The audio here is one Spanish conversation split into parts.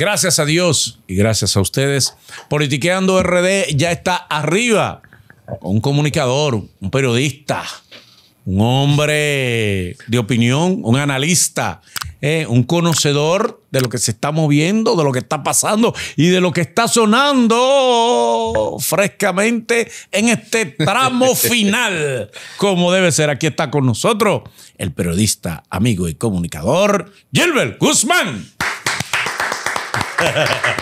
Gracias a Dios y gracias a ustedes. Politiqueando RD ya está arriba. Un comunicador, un periodista, un hombre de opinión, un analista, eh, un conocedor de lo que se está moviendo, de lo que está pasando y de lo que está sonando frescamente en este tramo final, como debe ser. Aquí está con nosotros el periodista, amigo y comunicador Gilbert Guzmán.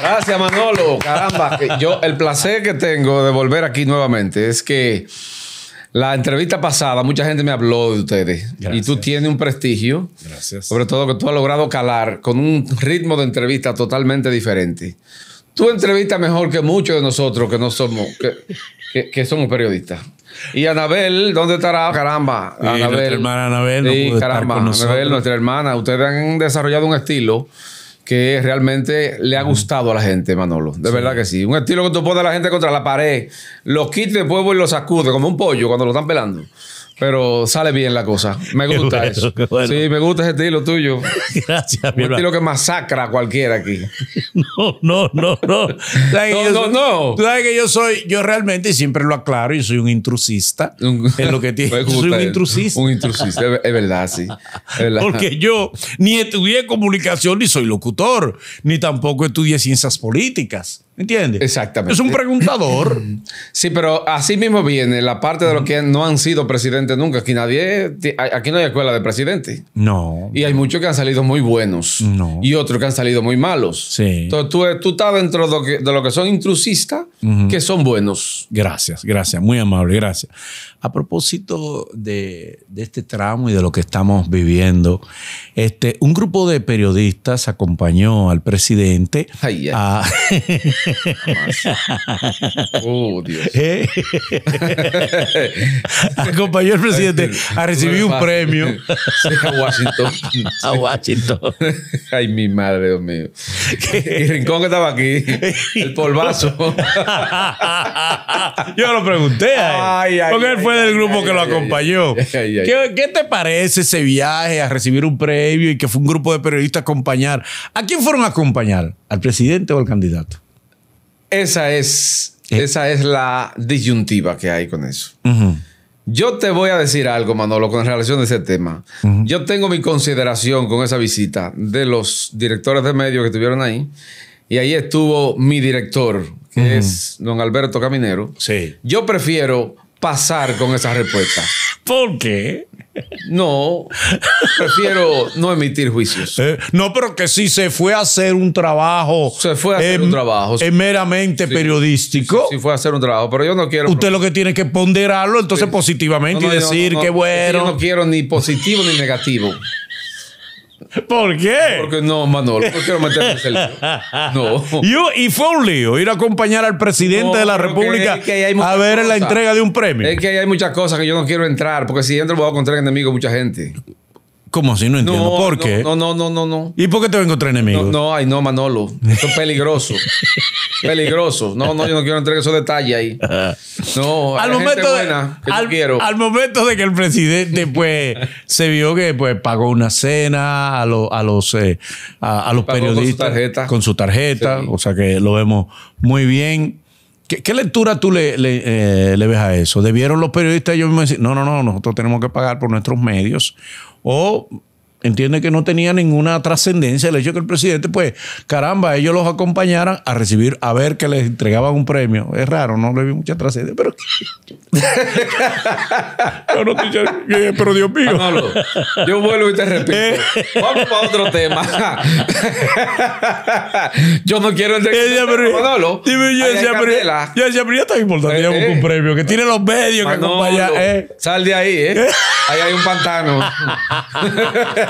Gracias, Manolo. Caramba, yo el placer que tengo de volver aquí nuevamente es que la entrevista pasada mucha gente me habló de ustedes y tú tienes un prestigio. Gracias. Sobre todo que tú has logrado calar con un ritmo de entrevista totalmente diferente. Tú entrevistas mejor que muchos de nosotros que no somos que, somos periodistas. Y Anabel, ¿dónde estará? Caramba, Nuestra hermana Anabel, sí, caramba, Anabel, nuestra hermana. Ustedes han desarrollado un estilo que realmente le ha gustado a la gente, Manolo. De verdad que sí. Un estilo que tú pones a la gente contra la pared, los quita pueblo y los sacudes como un pollo cuando lo están pelando. Pero sale bien la cosa. Me gusta eso. Sí, me gusta ese estilo tuyo. Gracias, Un estilo que masacra a cualquiera aquí. No, no, no, no. no, no, no. Tú sabes que yo soy, yo realmente, y siempre lo aclaro, yo soy un intrusista. es lo que tiene. soy un intrusista. un intrusista, es verdad, sí. Porque yo ni estudié comunicación, ni soy locutor, ni tampoco estudié ciencias políticas. ¿Entiendes? Exactamente. Es un preguntador. sí, pero así mismo viene la parte de los que no han sido presidentes nunca. Aquí nadie, aquí no hay escuela de presidente. No. Y hay muchos que han salido muy buenos. No. Y otros que han salido muy malos. Sí. Entonces tú, estás dentro de lo que, son intrusistas, que son buenos. Gracias, gracias. Muy amable, gracias. A propósito de, este tramo y de lo que estamos viviendo, este, un grupo de periodistas acompañó al presidente oh, Dios. ¿Eh? Acompañó el presidente a recibir un premio. a Washington. Washington. Ay, mi madre, Dios mío. El Rincón que estaba aquí. El polvazo. Yo lo pregunté él. porque él fue del grupo que lo acompañó. ¿Qué, ¿Qué te parece ese viaje a recibir un premio y que fue un grupo de periodistas a acompañar? ¿A quién fueron a acompañar? ¿Al presidente o al candidato? Esa es, eh. esa es la disyuntiva que hay con eso. Yo te voy a decir algo, Manolo, con relación a ese tema. Yo tengo mi consideración con esa visita de los directores de medios que estuvieron ahí. Y ahí estuvo mi director, que es don Alberto Caminero. Sí. Yo prefiero pasar con esa respuesta. ¿Por qué? No, prefiero no emitir juicios. Eh, no, pero que si se fue a hacer un trabajo. Se fue a hacer em, un trabajo. Es meramente periodístico. Sí, fue a hacer un trabajo, pero yo no quiero. Usted lo que tiene que ponderarlo entonces positivamente y decir que bueno. Yo no quiero ni positivo ni negativo. ¿Por qué? Porque no, Manolo, no quiero meterme en No. Y, y, fue un lío ir a acompañar al presidente de la República a ver la entrega de un premio. Es que hay muchas cosas que yo no quiero entrar, porque si entro voy a encontrar enemigo, mucha gente. ¿Cómo así? No entiendo. ¿Por qué? No, no, no, no, no. ¿Y por qué te vengo a enemigos? No, ay, no, Manolo. Esto es peligroso. peligroso. No, no, yo no quiero entrar en esos detalles ahí. No, al momento que al, quiero. al momento de que el presidente, pues, se vio que pues pagó una cena a, a los eh, a, los periodistas. Con su tarjeta. O sea que lo vemos muy bien. ¿Qué, lectura tú le, le, eh, le, ves a eso? ¿Debieron los periodistas ellos mismos decir, no, no, no, nosotros tenemos que pagar por nuestros medios? o entiende que no tenía ninguna trascendencia el hecho que el presidente, pues, caramba, ellos los acompañaran a recibir, a ver que les entregaban un premio. Es raro, no le vi mucha trascendencia, pero... pero, pero Dios mío. yo vuelvo y te repito. Eh. Vamos para otro tema. yo no quiero entregarlo. dime, yo ya está importante, eh, un eh. premio, que tiene los medios que acompaña. Sal de ahí, ¿eh? Ahí hay un pantano.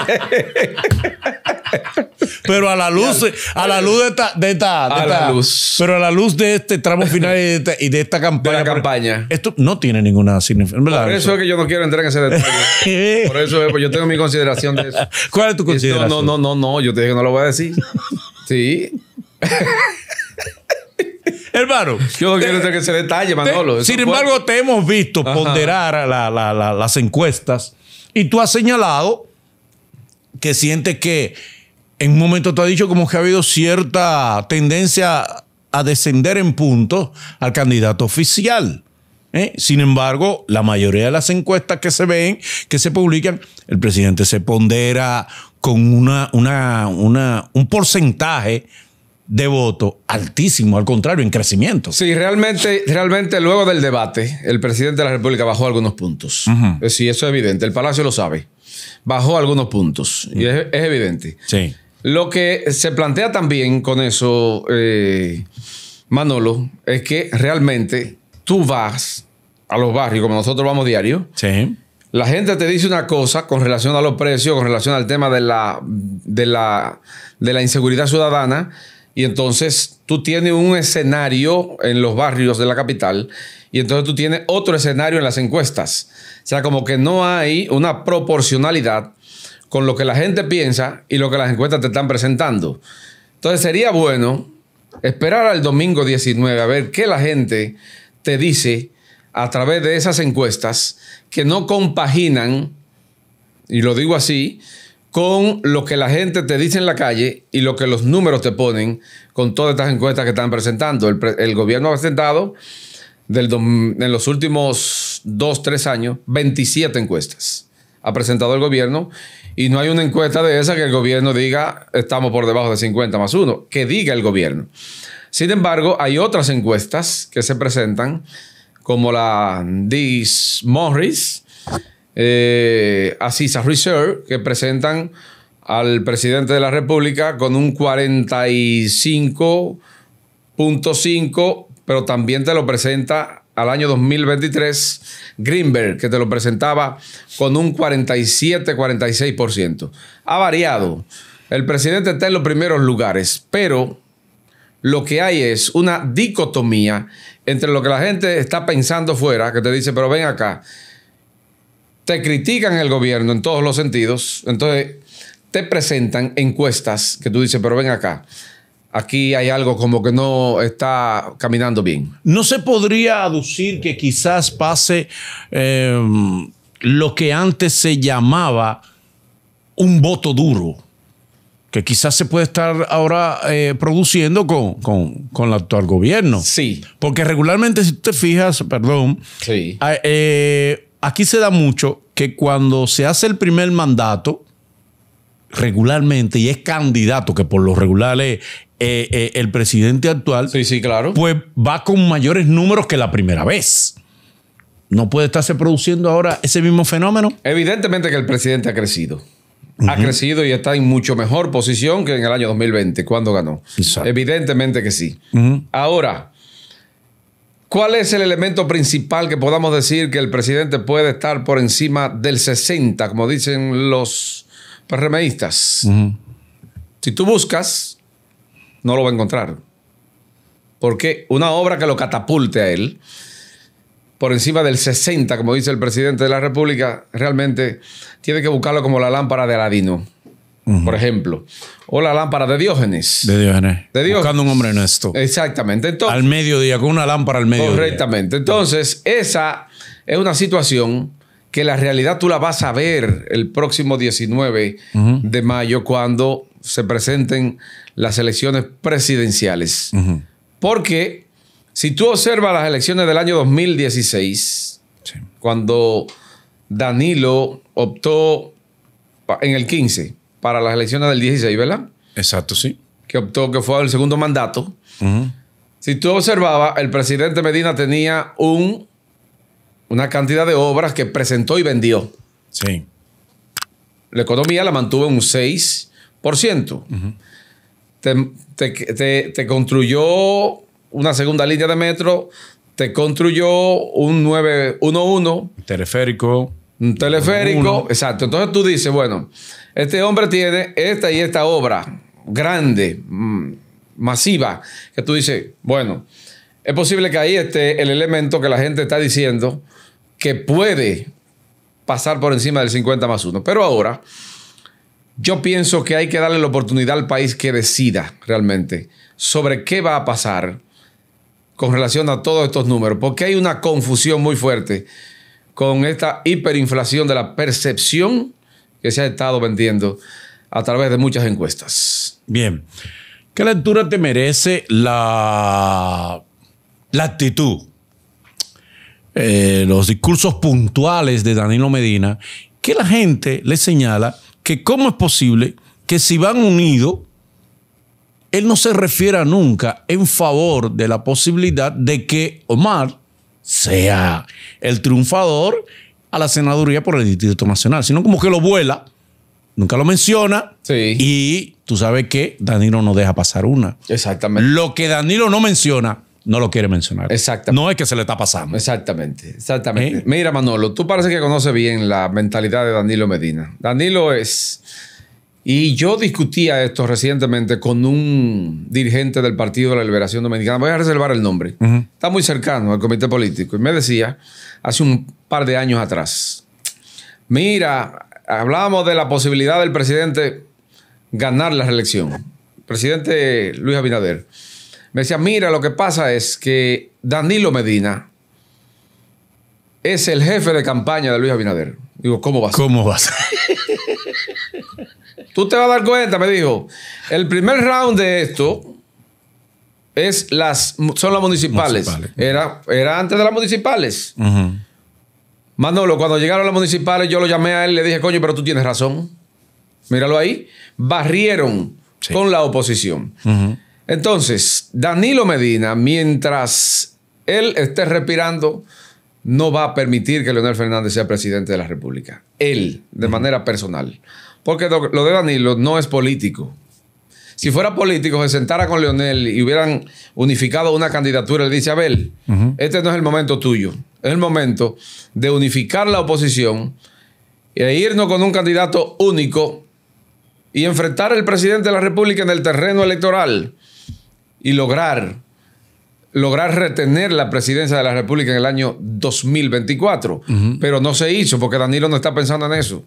Pero a la luz, a la luz de esta, de esta, luz. Pero a la luz de este tramo final y de esta, campaña. campaña. Esto no tiene ninguna significación. Por eso es que yo no quiero entrar en ese detalle. Por eso es, pues yo tengo mi consideración de eso. ¿Cuál es tu consideración? No, no, no, no, yo te dije que no lo voy a decir. Sí. Hermano. Yo no quiero entrar en ese detalle, Manolo. sin embargo, te hemos visto ponderar las encuestas y tú has señalado que siente que en un momento tú ha dicho como que ha habido cierta tendencia a descender en puntos al candidato oficial. ¿eh? Sin embargo, la mayoría de las encuestas que se ven, que se publican, el presidente se pondera con una, un porcentaje de voto altísimo, al contrario, en crecimiento. Sí, realmente, realmente luego del debate, el presidente de la República bajó algunos puntos. Sí, eso es evidente. El Palacio lo sabe bajó algunos puntos. Y es, evidente. Sí. Lo que se plantea también con eso, eh, Manolo, es que realmente tú vas a los barrios, como nosotros vamos diario. Sí. La gente te dice una cosa con relación a los precios, con relación al tema de la, de la, de la inseguridad ciudadana. Y entonces tú tienes un escenario en los barrios de la capital y entonces tú tienes otro escenario en las encuestas. O sea, como que no hay una proporcionalidad con lo que la gente piensa y lo que las encuestas te están presentando. Entonces sería bueno esperar al domingo 19 a ver qué la gente te dice a través de esas encuestas que no compaginan, y lo digo así, con lo que la gente te dice en la calle y lo que los números te ponen con todas estas encuestas que están presentando. El, gobierno ha presentado en los últimos dos, tres años, 27 encuestas ha presentado el gobierno y no hay una encuesta de esa que el gobierno diga estamos por debajo de 50 más 1, que diga el gobierno. Sin embargo, hay otras encuestas que se presentan, como la Dis Morris, eh, Asisa Reserve, que presentan al presidente de la República con un 45.5 pero también te lo presenta al año 2023 Greenberg, que te lo presentaba con un 47-46%. Ha variado. El presidente está en los primeros lugares, pero lo que hay es una dicotomía entre lo que la gente está pensando fuera, que te dice, pero ven acá, te critican el gobierno en todos los sentidos, entonces te presentan encuestas que tú dices, pero ven acá, aquí hay algo como que no está caminando bien. No se podría aducir que quizás pase em, lo que antes se llamaba un voto duro, que quizás se puede estar ahora eh, produciendo con, el actual gobierno. Sí. Porque regularmente, si te fijas, perdón, eh, aquí se da mucho que cuando se hace el primer mandato, regularmente y es candidato, que por lo regular es, eh, eh, el presidente actual, sí, sí, claro. pues va con mayores números que la primera vez. ¿No puede estarse produciendo ahora ese mismo fenómeno? Evidentemente que el presidente ha crecido. Ha crecido y está en mucho mejor posición que en el año 2020, cuando ganó. Evidentemente que sí. Ahora, ¿cuál es el elemento principal que podamos decir que el presidente puede estar por encima del 60, como dicen los perremeístas? Si tú buscas no lo va a encontrar. Porque una obra que lo catapulte a él por encima del 60, como dice el presidente de la República, realmente tiene que buscarlo como la lámpara de Aladino, por ejemplo. O la lámpara de Diógenes. De Diógenes. De Buscando un hombre en esto. Exactamente. Entonces, al mediodía, con una lámpara al mediodía. Correctamente. Entonces, esa es una situación que la realidad tú la vas a ver el próximo 19 de mayo cuando se presenten las elecciones presidenciales. Porque si tú observas las elecciones del año 2016, cuando Danilo optó en el 15 para las elecciones del 16, ¿verdad? Exacto, sí. Que optó, que fue el segundo mandato. Si tú observabas, el presidente Medina tenía un, una cantidad de obras que presentó y vendió. Sí. La economía la mantuvo en un 6, por ciento. te, construyó una segunda línea de metro, te construyó un 911. Teleférico. Un teleférico, exacto. Entonces tú dices, bueno, este hombre tiene esta y esta obra grande, mm, masiva, que tú dices, bueno, es posible que ahí esté el elemento que la gente está diciendo que puede pasar por encima del 50 más 1. Pero ahora, yo pienso que hay que darle la oportunidad al país que decida realmente sobre qué va a pasar con relación a todos estos números, porque hay una confusión muy fuerte con esta hiperinflación de la percepción que se ha estado vendiendo a través de muchas encuestas. Bien, ¿qué lectura te merece la, la actitud, eh, los discursos puntuales de Danilo Medina, que la gente le señala que cómo es posible que si van unidos, él no se refiera nunca en favor de la posibilidad de que Omar sea el triunfador a la senaduría por el Distrito Nacional, sino como que lo vuela, nunca lo menciona y tú sabes que Danilo no deja pasar una. Exactamente. Lo que Danilo no menciona, no lo quiere mencionar. Exactamente. No es que se le está pasando. Exactamente, exactamente. ¿Eh? Mira, Manolo, tú parece que conoces bien la mentalidad de Danilo Medina. Danilo es... Y yo discutía esto recientemente con un dirigente del Partido de la Liberación Dominicana. Voy a reservar el nombre. Está muy cercano al comité político. Y me decía, hace un par de años atrás, mira, hablábamos de la posibilidad del presidente ganar la reelección. Presidente Luis Abinader. Me decía, mira, lo que pasa es que Danilo Medina es el jefe de campaña de Luis Abinader. Digo, ¿cómo vas? ¿Cómo vas? Tú te vas a dar cuenta, me dijo. El primer round de esto es las, son las municipales. Era, era antes de las municipales. Manolo, cuando llegaron las municipales, yo lo llamé a él, le dije, coño, pero tú tienes razón. Míralo ahí. Barrieron con la oposición. Ajá. Entonces, Danilo Medina, mientras él esté respirando, no va a permitir que Leonel Fernández sea presidente de la República. Él, de manera personal. Porque lo de Danilo no es político. Si fuera político, se sentara con Leonel y hubieran unificado una candidatura, le dice, Abel, este no es el momento tuyo. Es el momento de unificar la oposición e irnos con un candidato único y enfrentar al presidente de la República en el terreno electoral y lograr, lograr retener la presidencia de la República en el año 2024. Pero no se hizo porque Danilo no está pensando en eso.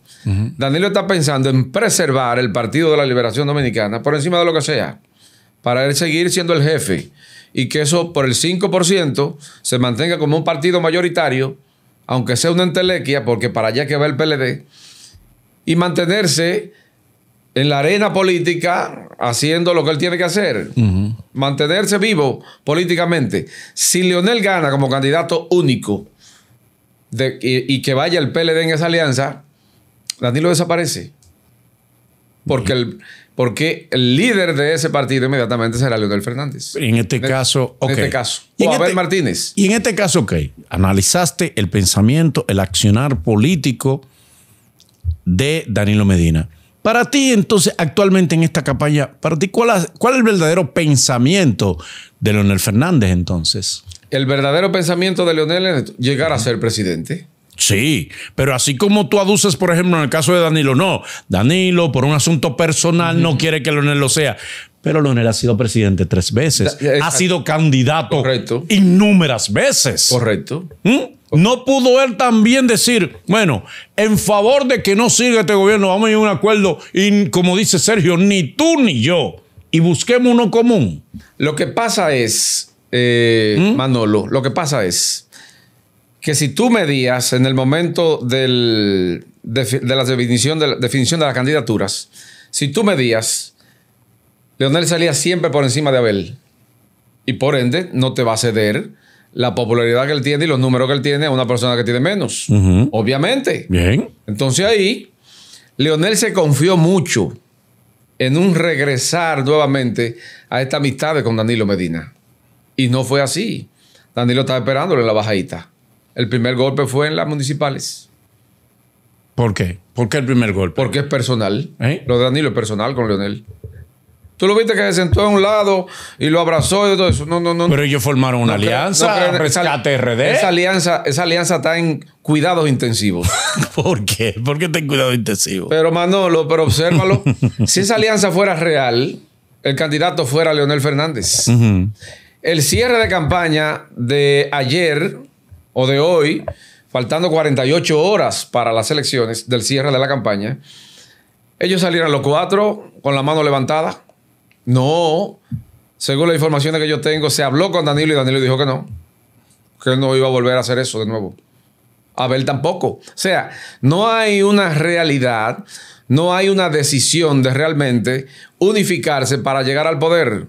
Danilo está pensando en preservar el Partido de la Liberación Dominicana por encima de lo que sea, para él seguir siendo el jefe y que eso por el 5% se mantenga como un partido mayoritario, aunque sea una entelequia, porque para allá que va el PLD, y mantenerse en la arena política haciendo lo que él tiene que hacer, mantenerse vivo políticamente. Si Leonel gana como candidato único y, que vaya el PLD en esa alianza, Danilo desaparece. Porque el, porque el líder de ese partido inmediatamente será Leonel Fernández. En este caso, ok. En este caso. o este- Martínez. Y en este caso, ok. Analizaste el pensamiento, el accionar político de Danilo Medina. Para ti, entonces, actualmente en esta campaña, para ti, ¿cuál, es el verdadero pensamiento de Leonel Fernández entonces? El verdadero pensamiento de Leonel es llegar a ser presidente. Sí, pero así como tú aduces, por ejemplo, en el caso de Danilo, no, Danilo por un asunto personal no quiere que Leonel lo sea. Pero Leonel ha sido presidente tres veces. ha sido candidato Correcto. veces. Correcto. ¿Mm? No pudo él también decir, bueno, en favor de que no siga este gobierno, vamos a ir a un acuerdo, y como dice Sergio, ni tú ni yo, y busquemos uno común. Lo que pasa es, eh, ¿Mm? Manolo, lo que pasa es que si tú medías en el momento de, la definición de, definición de las candidaturas, si tú medías, Leonel salía siempre por encima de Abel. Y por ende, no te va a ceder la popularidad que él tiene y los números que él tiene a una persona que tiene menos. Obviamente. Bien. Entonces ahí, Leonel se confió mucho en un regresar nuevamente a esta amistad con Danilo Medina. Y no fue así. Danilo estaba esperándole la bajadita. El primer golpe fue en las municipales. ¿Por qué? ¿Por qué el primer golpe? Porque es personal. ¿Eh? Lo de Danilo es personal con Leonel. Tú lo viste que se sentó a un lado y lo abrazó y todo eso. No, no, no. Pero ellos formaron una alianza, para no esa, Esa alianza, esa alianza está en cuidados intensivos. ¿Por qué? ¿Por qué está en cuidados intensivos? Pero Manolo, pero obsérvalo. si esa alianza fuera real, el candidato fuera Leonel Fernández. El cierre de campaña de ayer o de hoy, faltando 48 horas para las elecciones del cierre de la campaña, ellos salieron los cuatro con la mano levantada no, según la información que yo tengo, se habló con Danilo y Danilo dijo que no, que él no iba a volver a hacer eso de nuevo. Abel tampoco. O sea, no hay una realidad, no hay una decisión de realmente unificarse para llegar al poder.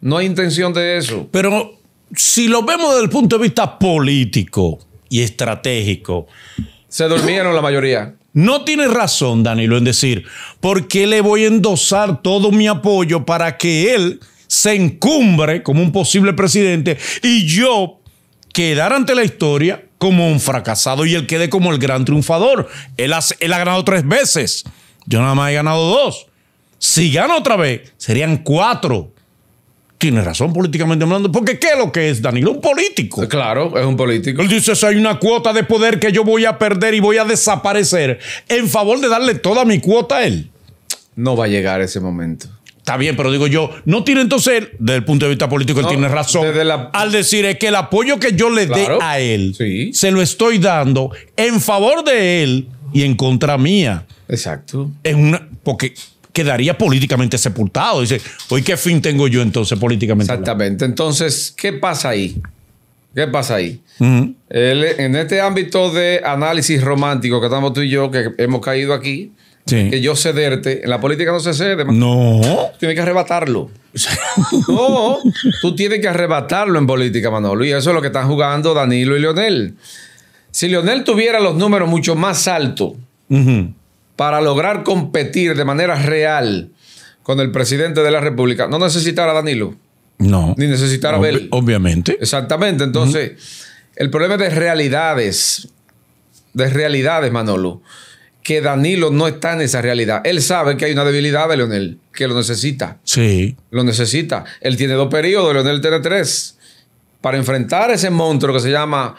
No hay intención de eso. Pero si lo vemos desde el punto de vista político y estratégico. Se durmieron la mayoría. No tiene razón Danilo en decir, ¿por qué le voy a endosar todo mi apoyo para que él se encumbre como un posible presidente y yo quedar ante la historia como un fracasado y él quede como el gran triunfador? Él, ha, ganado tres veces, yo nada más he ganado dos. Si gano otra vez, serían cuatro tiene razón políticamente hablando, porque ¿qué es lo que es Danilo? Un político. Claro, es un político. Él dice, hay una cuota de poder que yo voy a perder y voy a desaparecer en favor de darle toda mi cuota a él. No va a llegar ese momento. Está bien, pero digo yo, no tiene entonces, desde el punto de vista político, él tiene razón. Al decir es que el apoyo que yo le dé a él, se lo estoy dando en favor de él y en contra mía. Exacto. una, porque quedaría políticamente sepultado. Dice, hoy qué fin tengo yo entonces políticamente. Exactamente. Entonces, ¿qué pasa ahí? ¿Qué pasa ahí? en este ámbito de análisis romántico que estamos tú y yo, que hemos caído aquí, que yo cederte, en la política no se cede. No. Tienes que arrebatarlo. no, tú tienes que arrebatarlo en política, Manolo. Y eso es lo que están jugando Danilo y Leonel. Si Leonel tuviera los números mucho más altos, para lograr competir de manera real con el presidente de la República, no necesitará a Danilo. No. Ni necesitará a Obviamente. Exactamente. Entonces, el problema es de realidades, de realidades, Manolo, que Danilo no está en esa realidad. Él sabe que hay una debilidad de Leonel, que lo necesita. Sí. Lo necesita. Él tiene dos periodos, Leonel tiene tres. Para enfrentar ese monstruo que se llama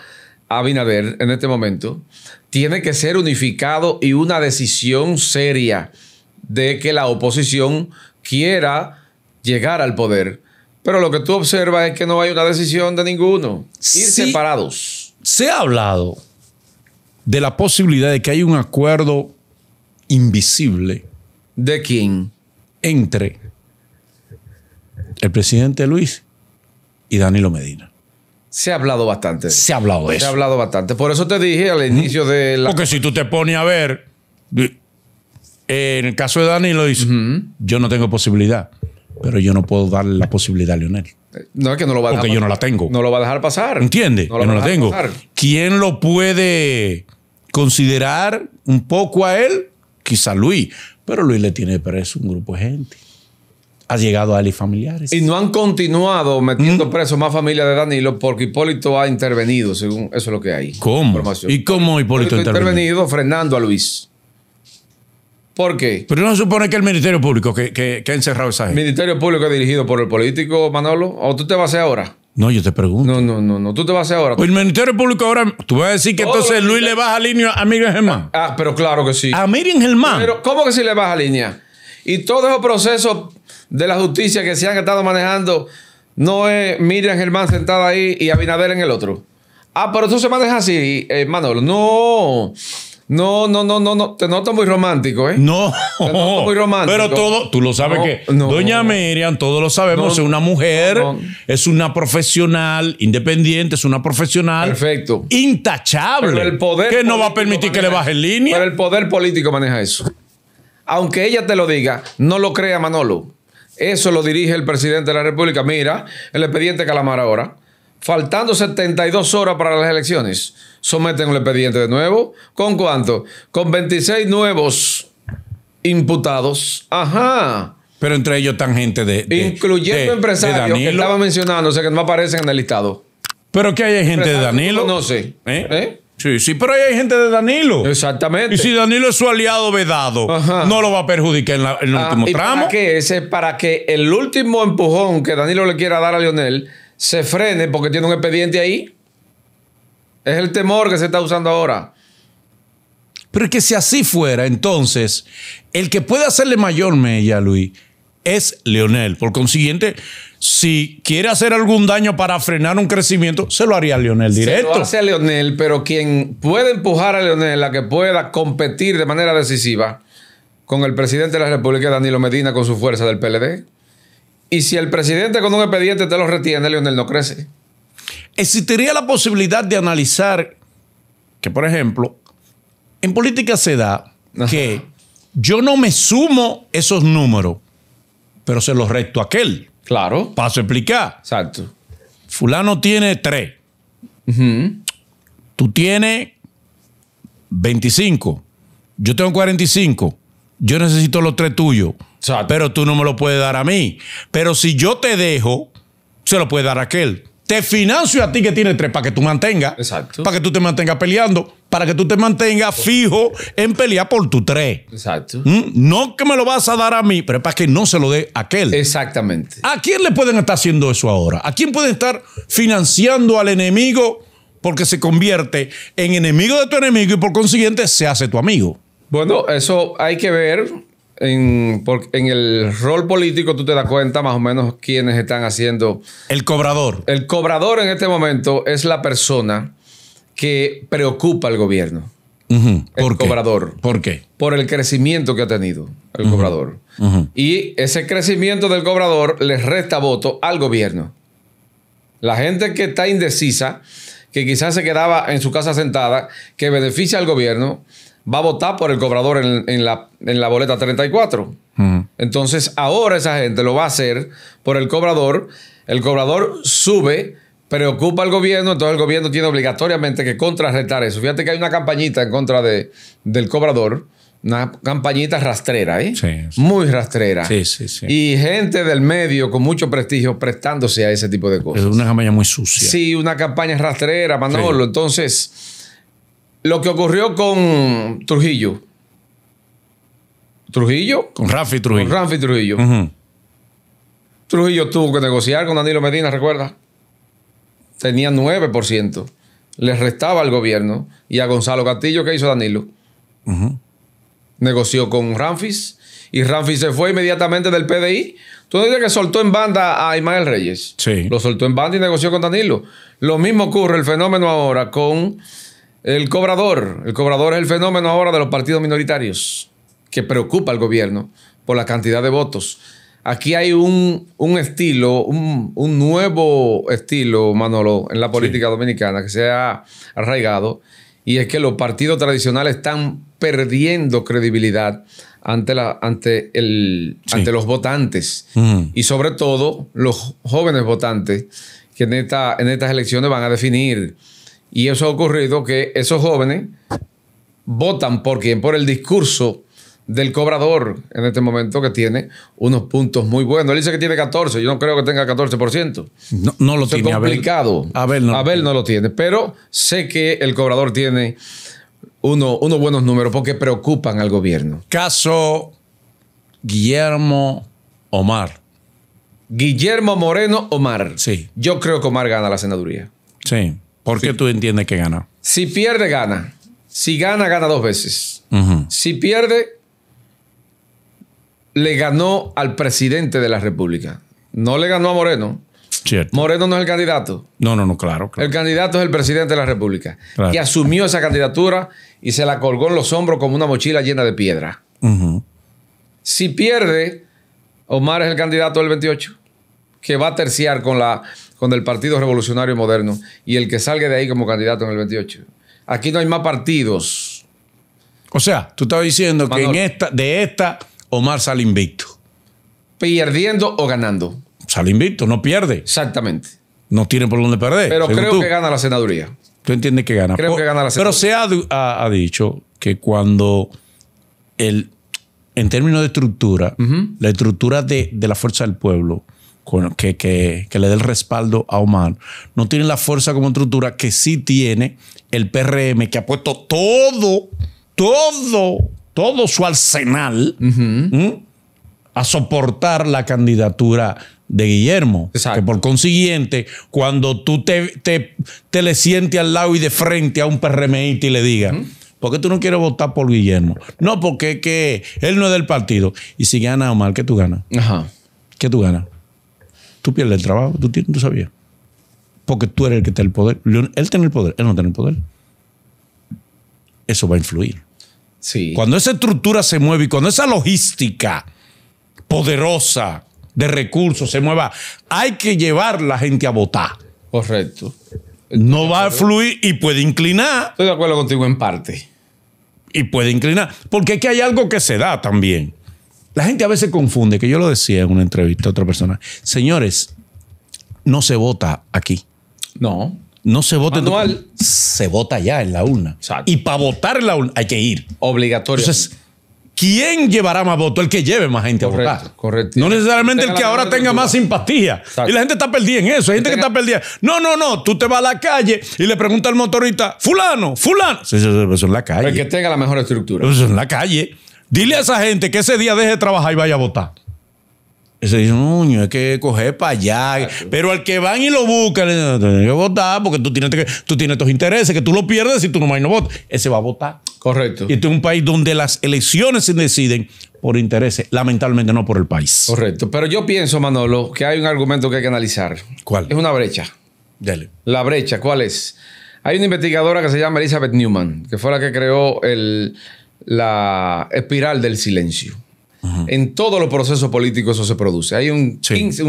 Abinader en este momento, tiene que ser unificado y una decisión seria de que la oposición quiera llegar al poder. Pero lo que tú observas es que no hay una decisión de ninguno. Ir separados. Se ha hablado de la posibilidad de que hay un acuerdo invisible. ¿De quién? Entre el presidente Luis y Danilo Medina. Se ha hablado bastante. Se ha hablado de eso. Se ha hablado bastante. Por eso te dije al inicio de la. Porque si tú te pones a ver, en el caso de Dani lo dice, yo no tengo posibilidad, pero yo no puedo darle la posibilidad a Lionel. Eh, no es que no lo va a dejar. Porque yo no la tengo. No lo va a dejar pasar. ¿Entiendes? No la tengo. ¿Quién lo puede considerar un poco a él? Quizá Luis, pero Luis le tiene preso un grupo de gente. Ha llegado a él familiares. Y no han continuado metiendo mm. presos más familias de Danilo porque Hipólito ha intervenido, según eso es lo que hay. ¿Cómo? ¿Y cómo Hipólito, ha intervenido? frenando a Luis. ¿Por qué? Pero no se supone que el Ministerio Público que, ha encerrado esa gente. Ministerio Público dirigido por el político Manolo. ¿O tú te vas a hacer ahora? No, yo te pregunto. No, no, no, Tú te vas a hacer ahora. Pues el Ministerio Público ahora. Tú vas a decir que oh, entonces Luis le baja línea a Miriam Germán. Ah, ah, pero claro que sí. A Miriam Germán. Pero, ¿cómo que si le baja línea? Y todos esos procesos de la justicia que se han estado manejando no es Miriam Germán sentada ahí y Abinader en el otro. Ah, pero tú se maneja así, eh, Manolo. No. No, no, no, no, Te noto muy romántico, ¿eh? No. Te muy romántico. Pero todo, tú lo sabes que Doña Miriam, todos lo sabemos, es una mujer, es una profesional independiente, es una profesional. Perfecto. Intachable. el poder. Que no va a permitir que le baje en línea. Pero el poder político maneja eso aunque ella te lo diga, no lo crea Manolo. Eso lo dirige el presidente de la República. Mira, el expediente Calamar ahora. Faltando 72 horas para las elecciones, someten el expediente de nuevo. ¿Con cuánto? Con 26 nuevos imputados. Ajá. Pero entre ellos están gente de. incluyendo empresarios que estaba mencionando, o sea, que no aparecen en el listado. Pero que hay gente de Danilo. No sé. ¿Eh? ¿Eh? Sí, sí, pero ahí hay gente de Danilo. Exactamente. Y si Danilo es su aliado vedado, no lo va a perjudicar en, el ah, último ¿y tramo. ¿Para qué? Ese es para que el último empujón que Danilo le quiera dar a Lionel se frene porque tiene un expediente ahí. Es el temor que se está usando ahora. Pero es que si así fuera, entonces, el que puede hacerle mayor mella, Luis, es Leonel. Por consiguiente, si quiere hacer algún daño para frenar un crecimiento, se lo haría a Leonel directo. Se lo hace a Leonel, pero quien puede empujar a Leonel a que pueda competir de manera decisiva con el presidente de la República, Danilo Medina, con su fuerza del PLD. Y si el presidente con un expediente te lo retiene, Lionel no crece. Existiría la posibilidad de analizar que, por ejemplo, en política se da que yo no me sumo esos números, pero se los recto a aquel. Claro. Paso a explicar. Exacto. Fulano tiene tres. Tú tienes 25. Yo tengo 45. Yo necesito los tres tuyos. Exacto. Pero tú no me lo puedes dar a mí. Pero si yo te dejo, se lo puede dar a aquel. Te financio a ti que tiene tres para que tú mantengas. Exacto. Para que tú te mantengas peleando para que tú te mantengas fijo en pelear por tu tres. Exacto. Mm, no que me lo vas a dar a mí, pero es para que no se lo dé a aquel. Exactamente. ¿A quién le pueden estar haciendo eso ahora? ¿A quién pueden estar financiando al enemigo porque se convierte en enemigo de tu enemigo y por consiguiente se hace tu amigo? Bueno, eso hay que ver. En, en el rol político tú te das cuenta más o menos quiénes están haciendo... El cobrador. El cobrador en este momento es la persona que preocupa al gobierno. El cobrador. ¿Por qué? Por el crecimiento que ha tenido el cobrador. Y ese crecimiento del cobrador les resta voto al gobierno. La gente que está indecisa, que quizás se quedaba en su casa sentada, que beneficia al gobierno, va a votar por el cobrador en, la, en la, boleta 34. Entonces ahora esa gente lo va a hacer por el cobrador. El cobrador sube preocupa al gobierno, entonces el gobierno tiene obligatoriamente que contrarrestar eso. Fíjate que hay una campañita en contra de, del cobrador, una campañita rastrera, ¿eh? Sí, Muy rastrera. Sí, sí, sí. Y gente del medio con mucho prestigio prestándose a ese tipo de cosas. Es una campaña muy sucia. Sí, una campaña rastrera, Manolo. Entonces, lo que ocurrió con Trujillo. ¿Trujillo? Con Rafi Trujillo. Con Rafi Trujillo. Trujillo tuvo que negociar con Danilo Medina, ¿recuerdas? tenía 9%. Les restaba al gobierno. Y a Gonzalo Castillo, ¿qué hizo Danilo? Negoció con Ramfis. Y Ramfis se fue inmediatamente del PDI. Tú no dices que soltó en banda a Ismael Reyes. Sí. Lo soltó en banda y negoció con Danilo. Lo mismo ocurre el fenómeno ahora con el cobrador. El cobrador es el fenómeno ahora de los partidos minoritarios que preocupa al gobierno por la cantidad de votos aquí hay un, estilo, un, nuevo estilo, Manolo, en la política dominicana que se ha arraigado, y es que los partidos tradicionales están perdiendo credibilidad ante, la, ante, el, ante los votantes, mm. y sobre todo los jóvenes votantes que en, en estas elecciones van a definir. Y eso ha ocurrido que esos jóvenes votan por quién, por el discurso del cobrador en este momento que tiene unos puntos muy buenos. Él dice que tiene 14, yo no creo que tenga 14%. No, no lo tiene. Es complicado. Abel, Abel, no, lo tiene, pero sé que el cobrador tiene uno, unos buenos números porque preocupan al gobierno. Caso Guillermo Omar. Guillermo Moreno Omar. Sí. Yo creo que Omar gana la senaduría. Sí. ¿Por qué tú entiendes que gana? Si pierde, gana. Si gana, gana dos veces. Si pierde, le ganó al presidente de la República. No le ganó a Moreno. Moreno no es el candidato. No, no, no, claro. El candidato es el presidente de la República, Y asumió esa candidatura y se la colgó en los hombros como una mochila llena de piedra. Si pierde, Omar es el candidato del 28, que va a terciar con, la, con el Partido Revolucionario Moderno y el que salga de ahí como candidato en el 28. Aquí no hay más partidos. O sea, tú estás diciendo que en esta, de esta Omar sale invicto. Perdiendo o ganando. Sale invicto, no pierde. Exactamente. No tiene por dónde perder. Pero creo que gana la senaduría. Tú entiendes que gana. Creo oh, que gana la senaduría. Pero se ha, dicho que cuando el, en términos de estructura, la estructura de, la fuerza del pueblo, que, que, le dé el respaldo a Omar, no tiene la fuerza como estructura que sí tiene el PRM, que ha puesto todo, todo todo su arsenal a soportar la candidatura de Guillermo. Que por consiguiente, cuando tú te, te, le sientes al lado y de frente a un PRMI y le digas, ¿por qué tú no quieres votar por Guillermo? No, porque que él no es del partido. Y si gana Omar, ¿qué tú ganas? Ajá. ¿Qué tú ganas? Tú pierdes el trabajo, tú, sabías. Porque tú eres el que tiene el poder. Él tiene el poder, él no tiene el poder. Eso va a influir. Cuando esa estructura se mueve y cuando esa logística poderosa de recursos se mueva, hay que llevar la gente a votar. Correcto. No va a fluir y puede inclinar. Estoy de acuerdo contigo en parte. Y puede inclinar. Porque es que hay algo que se da también. La gente a veces confunde, que yo lo decía en una entrevista a otra persona. Señores, no se vota aquí. No no se vota en se vota ya en la urna. Y para votar en la urna hay que ir. Obligatorio. Entonces, ¿quién llevará más voto? El que lleve más gente a votar. Correcto. No necesariamente el que ahora tenga más simpatía. Y la gente está perdida en eso. Hay gente que está perdida. No, no, no. Tú te vas a la calle y le preguntas al motorista, fulano, fulano. Sí, sí, sí, eso en la calle. el que tenga la mejor estructura. Eso en la calle. Dile a esa gente que ese día deje de trabajar y vaya a votar. Y se dice, no, hay que coger para allá. Pero al que van y lo buscan, le que votar porque tú tienes, que, tú tienes tus intereses, que tú lo pierdes y tú nomás no votas. Ese va a votar. Correcto. Y este es un país donde las elecciones se deciden por intereses, lamentablemente no por el país. Correcto. Pero yo pienso, Manolo, que hay un argumento que hay que analizar. ¿Cuál? Es una brecha. Dale. La brecha, ¿cuál es? Hay una investigadora que se llama Elizabeth Newman, que fue la que creó el, la espiral del silencio. En todos los procesos políticos eso se produce. Hay un,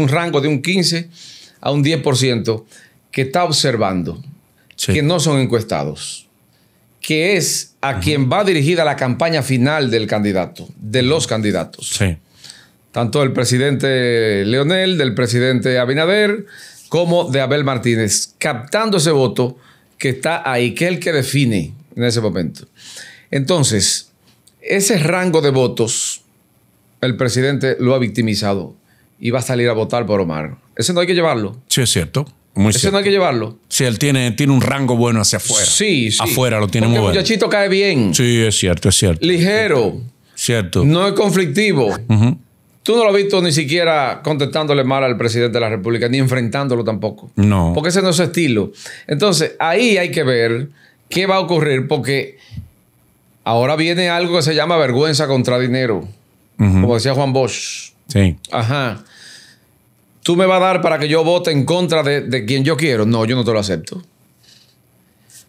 rango de un 15 a un 10% que está observando, que no son encuestados, que es a quien va dirigida la campaña final del candidato, de los candidatos. Tanto del presidente Leonel, del presidente Abinader, como de Abel Martínez, captando ese voto que está ahí, que es el que define en ese momento. Entonces, ese rango de votos el presidente lo ha victimizado y va a salir a votar por Omar. Ese no hay que llevarlo. Sí, es cierto. Muy no hay que llevarlo. Si él tiene, tiene un rango bueno hacia afuera. Sí, sí. Afuera lo tiene muy bueno. El muchachito cae bien. Sí, es cierto, es cierto. Ligero. Cierto. No es conflictivo. Tú no lo has visto ni siquiera contestándole mal al presidente de la República, ni enfrentándolo tampoco. No. Porque ese no es su estilo. Entonces, ahí hay que ver qué va a ocurrir, porque ahora viene algo que se llama vergüenza contra dinero como decía Juan Bosch. Sí. Ajá. Tú me vas a dar para que yo vote en contra de, quien yo quiero. No, yo no te lo acepto.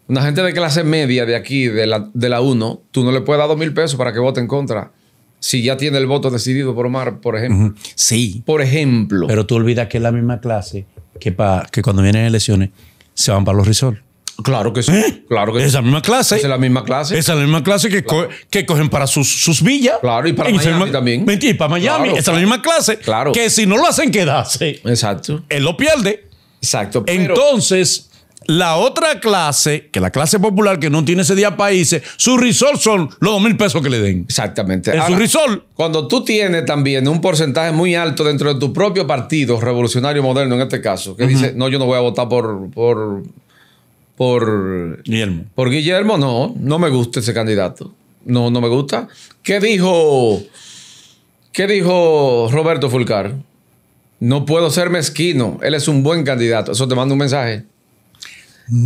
Una gente de clase media de aquí, de la, de 1, tú no le puedes dar dos mil pesos para que vote en contra. Si ya tiene el voto decidido por Omar, por ejemplo. Sí. Por ejemplo. Pero tú olvidas que es la misma clase que, que cuando vienen elecciones se van para los risol. Claro que sí. ¿Eh? Claro que es la misma clase. Es la misma clase. Es la misma clase que, cogen para sus, villas. Claro, y para Miami también. Mentira, y para Miami. es la misma clase. Claro. Que si no lo hacen quedarse. Exacto. Él lo pierde. Exacto. Entonces, la otra clase, que la clase popular que no tiene ese día países, su risol son los dos mil pesos que le den. Exactamente. Es su risol. Cuando tú tienes también un porcentaje muy alto dentro de tu propio partido, revolucionario moderno en este caso, que dice, no, yo no voy a votar por por Guillermo. Por Guillermo, no, no me gusta ese candidato. No, no me gusta. ¿Qué dijo? ¿Qué dijo Roberto Fulcar? No puedo ser mezquino. Él es un buen candidato. Eso te mando un mensaje.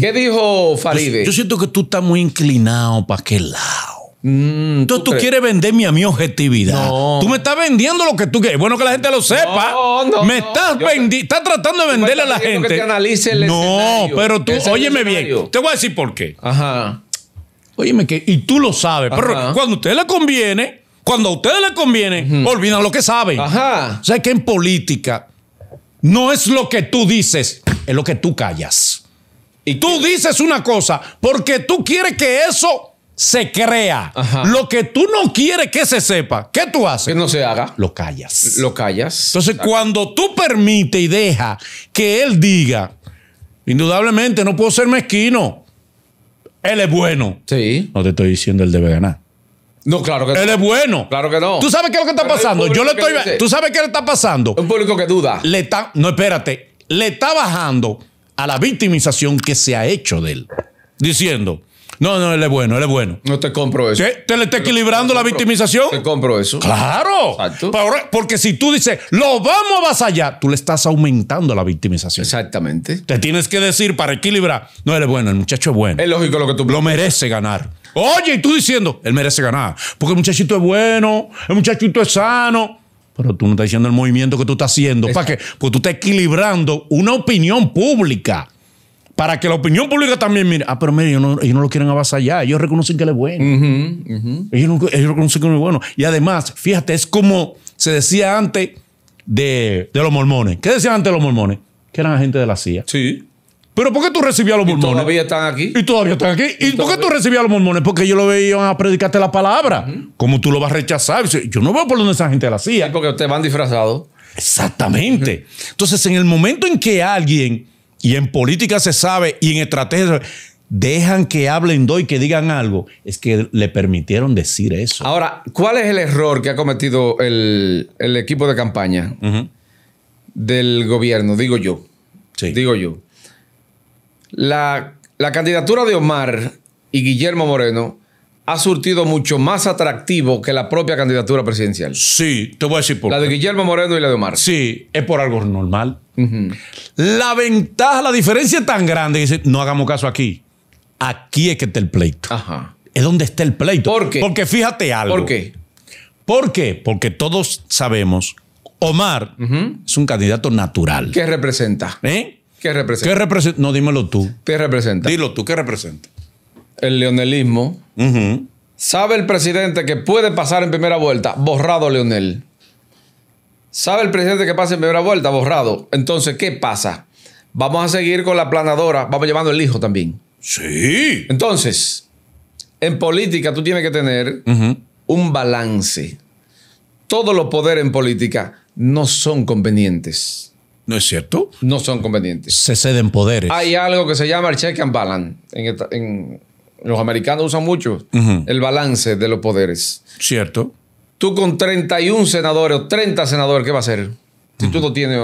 ¿Qué dijo Faride? Yo, yo siento que tú estás muy inclinado para aquel lado. Entonces mm, tú, quieres venderme a mi objetividad. Tú me estás vendiendo lo que tú quieres. Bueno, que la gente lo sepa. No, no, me estás, vendi estás tratando de venderle a la gente. no, pero tú, óyeme bien. Te voy a decir por qué. Ajá. Óyeme que, y tú lo sabes, pero cuando a usted le conviene, cuando a ustedes le conviene, olvida lo que saben. Ajá. O sea, que en política no es lo que tú dices, es lo que tú callas. Y tú dices una cosa porque tú quieres que eso se crea. Lo que tú no quieres que se sepa, ¿qué tú haces? Que no se haga. Lo callas. Lo callas. Entonces, cuando tú permites y dejas que él diga, indudablemente no puedo ser mezquino, él es bueno. Sí. No te estoy diciendo él debe ganar. No, claro que no. Él es bueno. Claro que no. ¿Tú sabes qué es lo que está pasando? Yo le estoy. ¿Tú sabes qué le está pasando? Un público que duda. Le está. No, espérate. Le está bajando a la victimización que se ha hecho de él. Diciendo, no, no, él es bueno, él es bueno. No te compro eso. ¿Te, te le está equilibrando la victimización? Te compro eso. Claro. porque si tú dices, lo vamos a allá. tú le estás aumentando la victimización. Exactamente. Te tienes que decir para equilibrar, no, él es bueno, el muchacho es bueno. Es lógico lo que tú Lo merece ganar. Oye, y tú diciendo, él merece ganar. Porque el muchachito es bueno, el muchachito es sano. Pero tú no estás diciendo el movimiento que tú estás haciendo. ¿Para qué? Porque tú estás equilibrando una opinión pública para que la opinión pública también mire, ah, pero mire, ellos no, lo quieren avasallar, ellos reconocen que él es bueno. Ellos, reconocen que él es bueno. Y además, fíjate, es como se decía antes de, los mormones. ¿Qué decían antes los mormones? Que eran agentes de la CIA. Sí. Pero ¿por qué tú recibías a los mormones? Y todavía están aquí. Y todavía están aquí. ¿Y, por qué tú recibías a los mormones? Porque ellos lo veían a predicarte la palabra. Como tú lo vas a rechazar. Yo no veo por dónde esa gente la CIA. porque ustedes van disfrazados. Exactamente. Entonces, en el momento en que alguien y en política se sabe y en estrategia dejan que hablen doy que digan algo, es que le permitieron decir eso. Ahora, ¿cuál es el error que ha cometido el, equipo de campaña del gobierno? Digo yo. Sí. Digo yo. la, candidatura de Omar y Guillermo Moreno ha surtido mucho más atractivo que la propia candidatura presidencial. Sí, te voy a decir por La de Guillermo Moreno y la de Omar. Sí, es por algo normal. La ventaja, la diferencia es tan grande que no hagamos caso aquí. Aquí es que está el pleito. Ajá. Es donde está el pleito. ¿Por qué? Porque fíjate algo. ¿Por qué? ¿Por qué? Porque todos sabemos, Omar es un candidato natural. ¿Qué representa? ¿Eh? ¿Qué representa? ¿Qué representa? No, dímelo tú. ¿Qué representa? Dilo tú, ¿qué representa? el leonelismo. Sabe el presidente que puede pasar en primera vuelta, borrado Leonel. Sabe el presidente que pasa en primera vuelta, borrado. Entonces, ¿qué pasa? Vamos a seguir con la planadora, vamos llevando el hijo también. Sí. Entonces, en política tú tienes que tener un balance. Todos los poderes en política no son convenientes. ¿No es cierto? No son convenientes. Se ceden poderes. Hay algo que se llama el check and balance en, en los americanos usan mucho el balance de los poderes. Cierto. Tú con 31 senadores o 30 senadores, ¿qué va a hacer? Si tú no tienes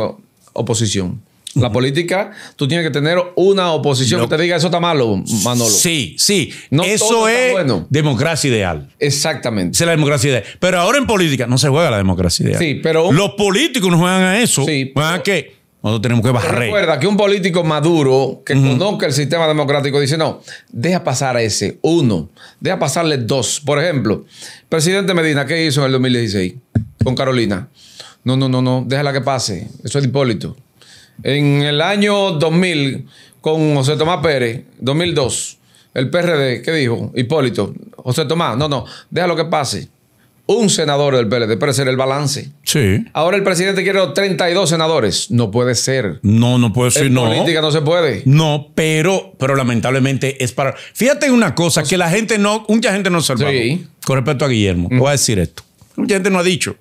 oposición. La política, tú tienes que tener una oposición que te diga eso está malo, Manolo. Sí, sí. No eso es democracia ideal. Exactamente. Esa es la democracia ideal. Pero ahora en política no se juega la democracia ideal. Sí, pero. Los políticos no juegan a eso. Sí. Pero, ¿A qué? Nosotros tenemos que barrer. Recuerda que un político maduro que conozca el sistema democrático dice, no, deja pasar a ese, uno, deja pasarle dos. Por ejemplo, presidente Medina, ¿qué hizo en el 2016 con Carolina? No, no, no, no, déjala que pase. Eso es Hipólito. En el año 2000, con José Tomás Pérez, 2002, el PRD, ¿qué dijo? Hipólito, José Tomás, no, no, déjalo que pase un senador del PLD, pero ser el balance. Sí. Ahora el presidente quiere los 32 senadores. No puede ser. No, no puede ser, en no. política no se puede. No, pero, pero lamentablemente es para... Fíjate una cosa, que la gente no, mucha gente no se sí. Con respecto a Guillermo, voy a decir esto. Mucha gente no ha dicho.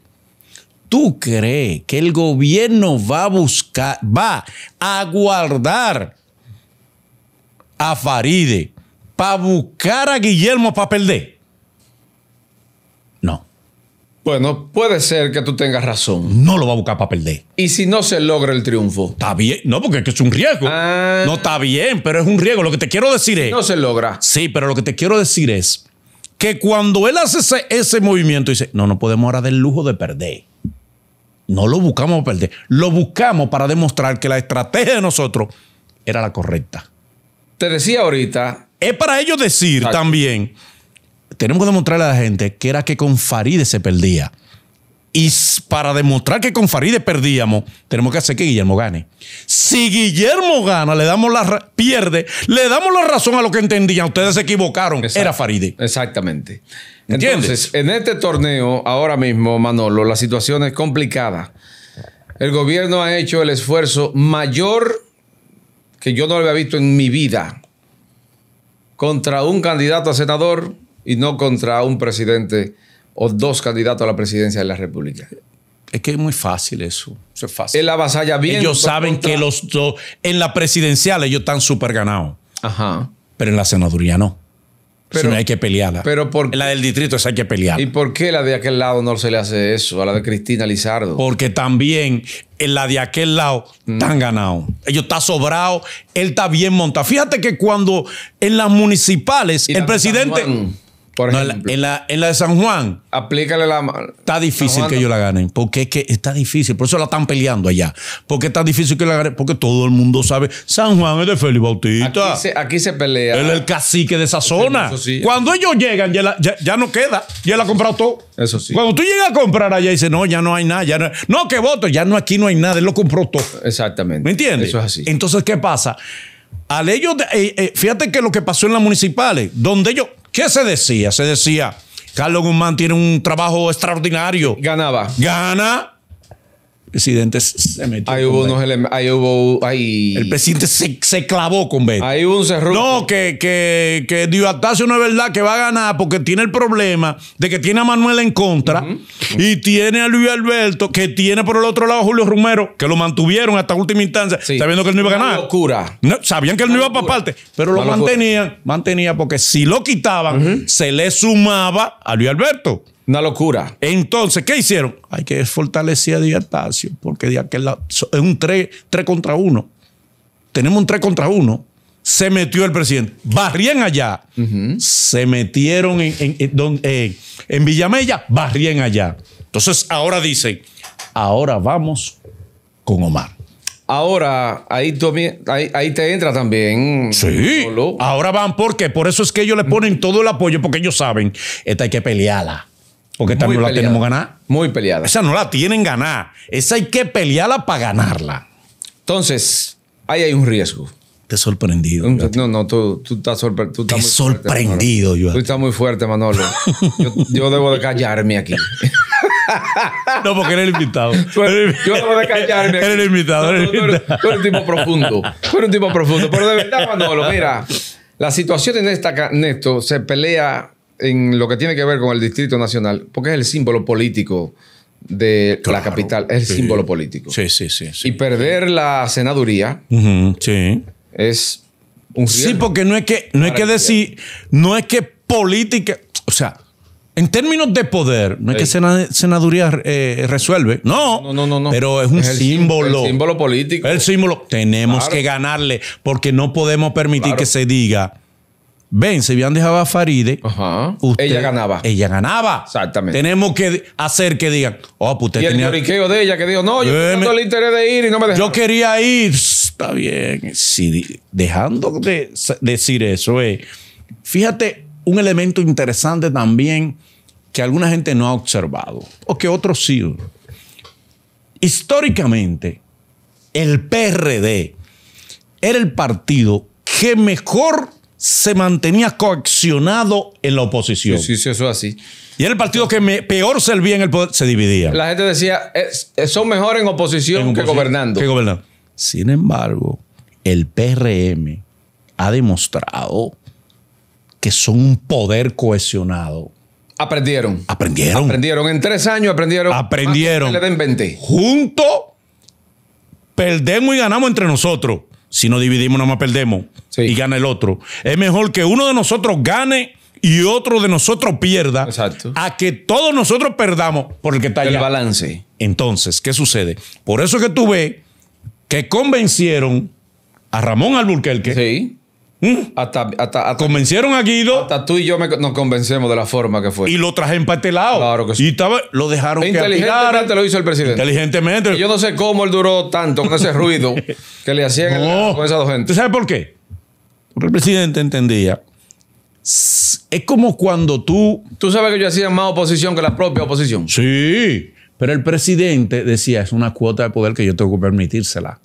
¿Tú crees que el gobierno va a buscar, va a guardar a Faride para buscar a Guillermo para perder? Bueno, puede ser que tú tengas razón. No lo va a buscar para perder. ¿Y si no se logra el triunfo? Está bien. No, porque es un riesgo. Ah. No está bien, pero es un riesgo. Lo que te quiero decir es. No se logra. Sí, pero lo que te quiero decir es que cuando él hace ese, ese movimiento, dice: No, no podemos ahora del lujo de perder. No lo buscamos para perder. Lo buscamos para demostrar que la estrategia de nosotros era la correcta. Te decía ahorita. Es para ellos decir también tenemos que demostrarle a la gente que era que con Faride se perdía. Y para demostrar que con Faride perdíamos, tenemos que hacer que Guillermo gane. Si Guillermo gana, le damos la pierde, le damos la razón a lo que entendían. Ustedes se equivocaron. Era Faride. Exactamente. Entonces, en este torneo, ahora mismo, Manolo, la situación es complicada. El gobierno ha hecho el esfuerzo mayor que yo no había visto en mi vida contra un candidato a senador y no contra un presidente o dos candidatos a la presidencia de la República. Es que es muy fácil eso. es fácil. la vasalla bien. Ellos saben que los dos, en la presidencial ellos están súper ganados. Ajá. Pero en la senaduría no. Pero, hay que pelearla. Pero por, la del distrito hay que pelear. ¿Y por qué la de aquel lado no se le hace eso? A la de Cristina Lizardo. Porque también en la de aquel lado mm. están ganados. Ellos están sobrados. Él está bien montado. Fíjate que cuando en las municipales, el presidente. En, la, en, la, de San Juan. Aplícale la. Está difícil que ellos la ganen. Porque es que está difícil. Por eso la están peleando allá. Porque está difícil que la ganen. Porque todo el mundo sabe. San Juan es de Félix Bautista. Aquí se, pelea. Él es el cacique de esa zona. Eso sí. Cuando ellos llegan, ya, ya, no queda. Ya la ha comprado todo. Eso sí. Cuando tú llegas a comprar allá y dices, no, ya no hay nada. no, que voto. Ya no, aquí no hay nada. Él lo compró todo. Exactamente. ¿Me entiendes? Eso es así. Entonces, ¿qué pasa? Al ellos, eh, eh, fíjate que lo que pasó en las municipales, donde ellos ¿Qué se decía? Se decía, Carlos Guzmán tiene un trabajo extraordinario. Ganaba. Gana presidente se metió. Ahí hubo unos elementos. El presidente se, clavó con Beto. Ahí hubo un cerro. No, que, que, que no es verdad que va a ganar porque tiene el problema de que tiene a Manuel en contra y tiene a Luis Alberto, que tiene por el otro lado a Julio Romero, que lo mantuvieron hasta última instancia, sabiendo que él no iba a ganar. Una locura. sabían que él no iba para parte, pero lo mantenían, mantenía porque si lo quitaban, se le sumaba a Luis Alberto. Una locura. Entonces, ¿qué hicieron? Hay que fortalecer a Diatacio, porque de es un 3, contra 1. Tenemos un 3 contra 1. Se metió el presidente. Barrían allá. Se metieron en, en, en, eh, Villamella, barrían allá. Entonces, ahora dicen, ahora vamos con Omar. Ahora, ahí, ahí, te entra también. Sí. Ahora van, porque Por eso es que ellos le ponen todo el apoyo, porque ellos saben, esta hay que pelearla. Porque también no la tenemos ganada. Muy peleada. Esa no la tienen ganada. Esa hay que pelearla para ganarla. Entonces, ahí hay un riesgo. Te sorprendido. No, no, tú, tú estás, sorprendido. Te muy sorprendido, yo. Tú estás muy fuerte, Manolo. yo, debo de callarme aquí. No, porque eres el invitado. Yo debo de callarme. Eres el invitado. eres, un tipo profundo. Tú eres un tipo profundo. Pero de verdad, Manolo, mira, la situación en, esta, en esto se pelea en lo que tiene que ver con el Distrito Nacional, porque es el símbolo político de la capital, es el símbolo político. Sí, sí, sí. y perder la senaduría sí. es un riesgo. Sí, porque no es que, no es que decir, no es que política, o sea, en términos de poder, no es que senaduría eh, resuelve, no, no, no, no, Pero es un símbolo. símbolo político. El símbolo. Tenemos que ganarle porque no podemos permitir que se diga ven, se habían dejado a Faride, ella ganaba. Ella ganaba. Exactamente. Tenemos que hacer que digan, oh, pues usted y tenía... el lloriqueo de ella que dijo, no, yo tengo el interés de ir y no me dejaron. Yo quería ir. Está bien. dejando de decir eso, eh, fíjate un elemento interesante también que alguna gente no ha observado o que otros sí. Históricamente, el PRD era el partido que mejor se mantenía coaccionado en la oposición. Sí, sí, eso es así. Y era el partido que peor servía en el poder, se dividía. La gente decía, son mejor en oposición, que gobernando. Sin embargo, el PRM ha demostrado que son un poder cohesionado. Aprendieron. Aprendieron. Aprendieron. En tres años aprendieron. Aprendieron. Ah, le junto, perdemos y ganamos entre nosotros. Si no dividimos, nada más perdemos y gana el otro. Es mejor que uno de nosotros gane y otro de nosotros pierda a que todos nosotros perdamos por el que está el El balance. Entonces, ¿qué sucede? Por eso que tú ves que convencieron a Ramón Alburquerque sí. Mm. Hasta, convencieron a Guido. Hasta tú y yo nos convencemos de la forma que fue. Y lo traje lado. Claro que sí. Y lo dejaron Inteligentemente lo hizo el presidente. Inteligentemente. yo no sé cómo él duró tanto con ese ruido que le hacían con esas dos gente. ¿Tú sabes por qué? Porque el presidente entendía. Es como cuando tú. Tú sabes que yo hacía más oposición que la propia oposición. Sí. Pero el presidente decía: es una cuota de poder que yo tengo que permitírsela.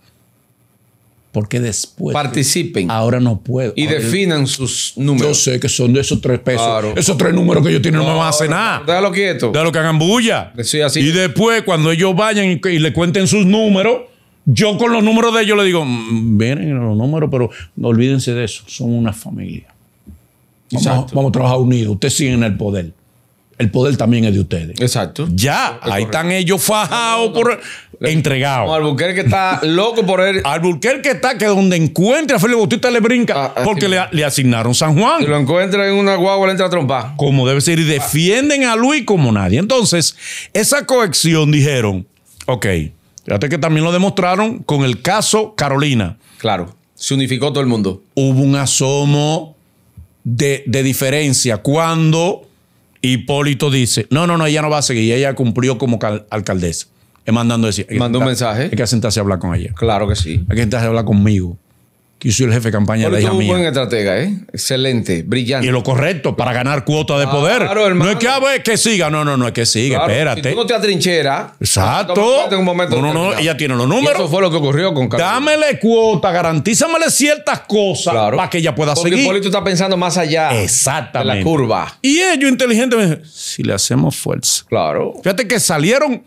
Porque después. Participen. Ahora no puedo. Y definan sus números. Yo sé que son de esos tres pesos. Esos tres números que yo tienen no, me van a hacer nada. Déjalo quieto. Déjalo que hagan bulla. Pues sí, así. Y después, cuando ellos vayan y, le cuenten sus números, yo con los números de ellos le digo, vienen mm, los números, pero no olvídense de eso. Son una familia. Vamos, a trabajar unidos. Ustedes siguen en el poder. El poder también es de ustedes. Exacto. Ya, ahí están ellos fajados por entregado. Alburquerque que está loco por él. que está que donde encuentre a Felipe Bautista le brinca ah, ah, porque le, asignaron San Juan. Si lo encuentra en una guagua, le entra a trompar. Como debe ser. Y defienden a Luis como nadie. Entonces, esa cohección dijeron, ok, fíjate que también lo demostraron con el caso Carolina. Claro, se unificó todo el mundo. Hubo un asomo de, de diferencia cuando Hipólito dice, no, no, no, ella no va a seguir, ella cumplió como alcaldesa es mandando decir. un mensaje. Hay que sentarse a hablar con ella. Claro que sí. Hay que sentarse a hablar conmigo. Que yo soy el jefe de campaña de la hija mía. buen estratega, ¿eh? Excelente, brillante. Y lo correcto, para ganar cuota de poder. Claro, hermano. No es ah, pues, que, siga. No, no, no, es que siga. espérate. Si tú no te atrincheras. Exacto. En un momento no, no, no. Ella tiene los números. eso fue lo que ocurrió con Carlos. Dámele cuota, garantízamele ciertas cosas claro. para que ella pueda Porque seguir. Porque está pensando más allá. Exactamente. la curva. Y ellos inteligentemente, si le hacemos fuerza. Claro. Fíjate que salieron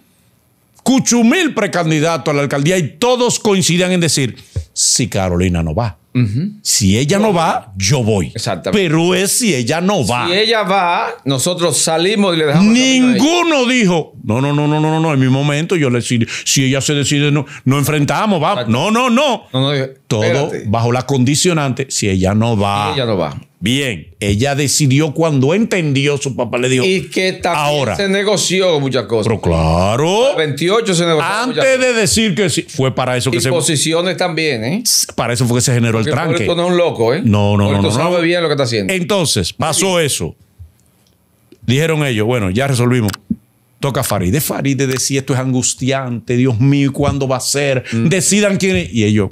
Cuchumil precandidato a la alcaldía y todos coincidían en decir, si Carolina no va. Si ella no va, yo voy. Exactamente. Pero es si ella no va. Si ella va, nosotros salimos y le dejamos. Ninguno dijo, no, no, no, no, no, no, en mi momento yo le decía, Si ella se decide, no, no enfrentamos, vamos. No, no, no. Todo bajo la condicionante, si ella no va. Si ella no va. Bien, ella decidió cuando entendió, su papá le dijo. Y que también se negoció muchas cosas. Pero claro. 28 se negoció. Antes de decir que sí, fue para eso que se. posiciones también, ¿eh? Para eso fue que se generó el tranque. Esto no es un loco, ¿eh? No, no, no, no. sabe bien lo que está haciendo. Entonces, pasó eso. Dijeron ellos, bueno, ya resolvimos. Toca a Farid, de decía, esto es angustiante, Dios mío, ¿y cuándo va a ser? Mm. Decidan quién es. Y ellos,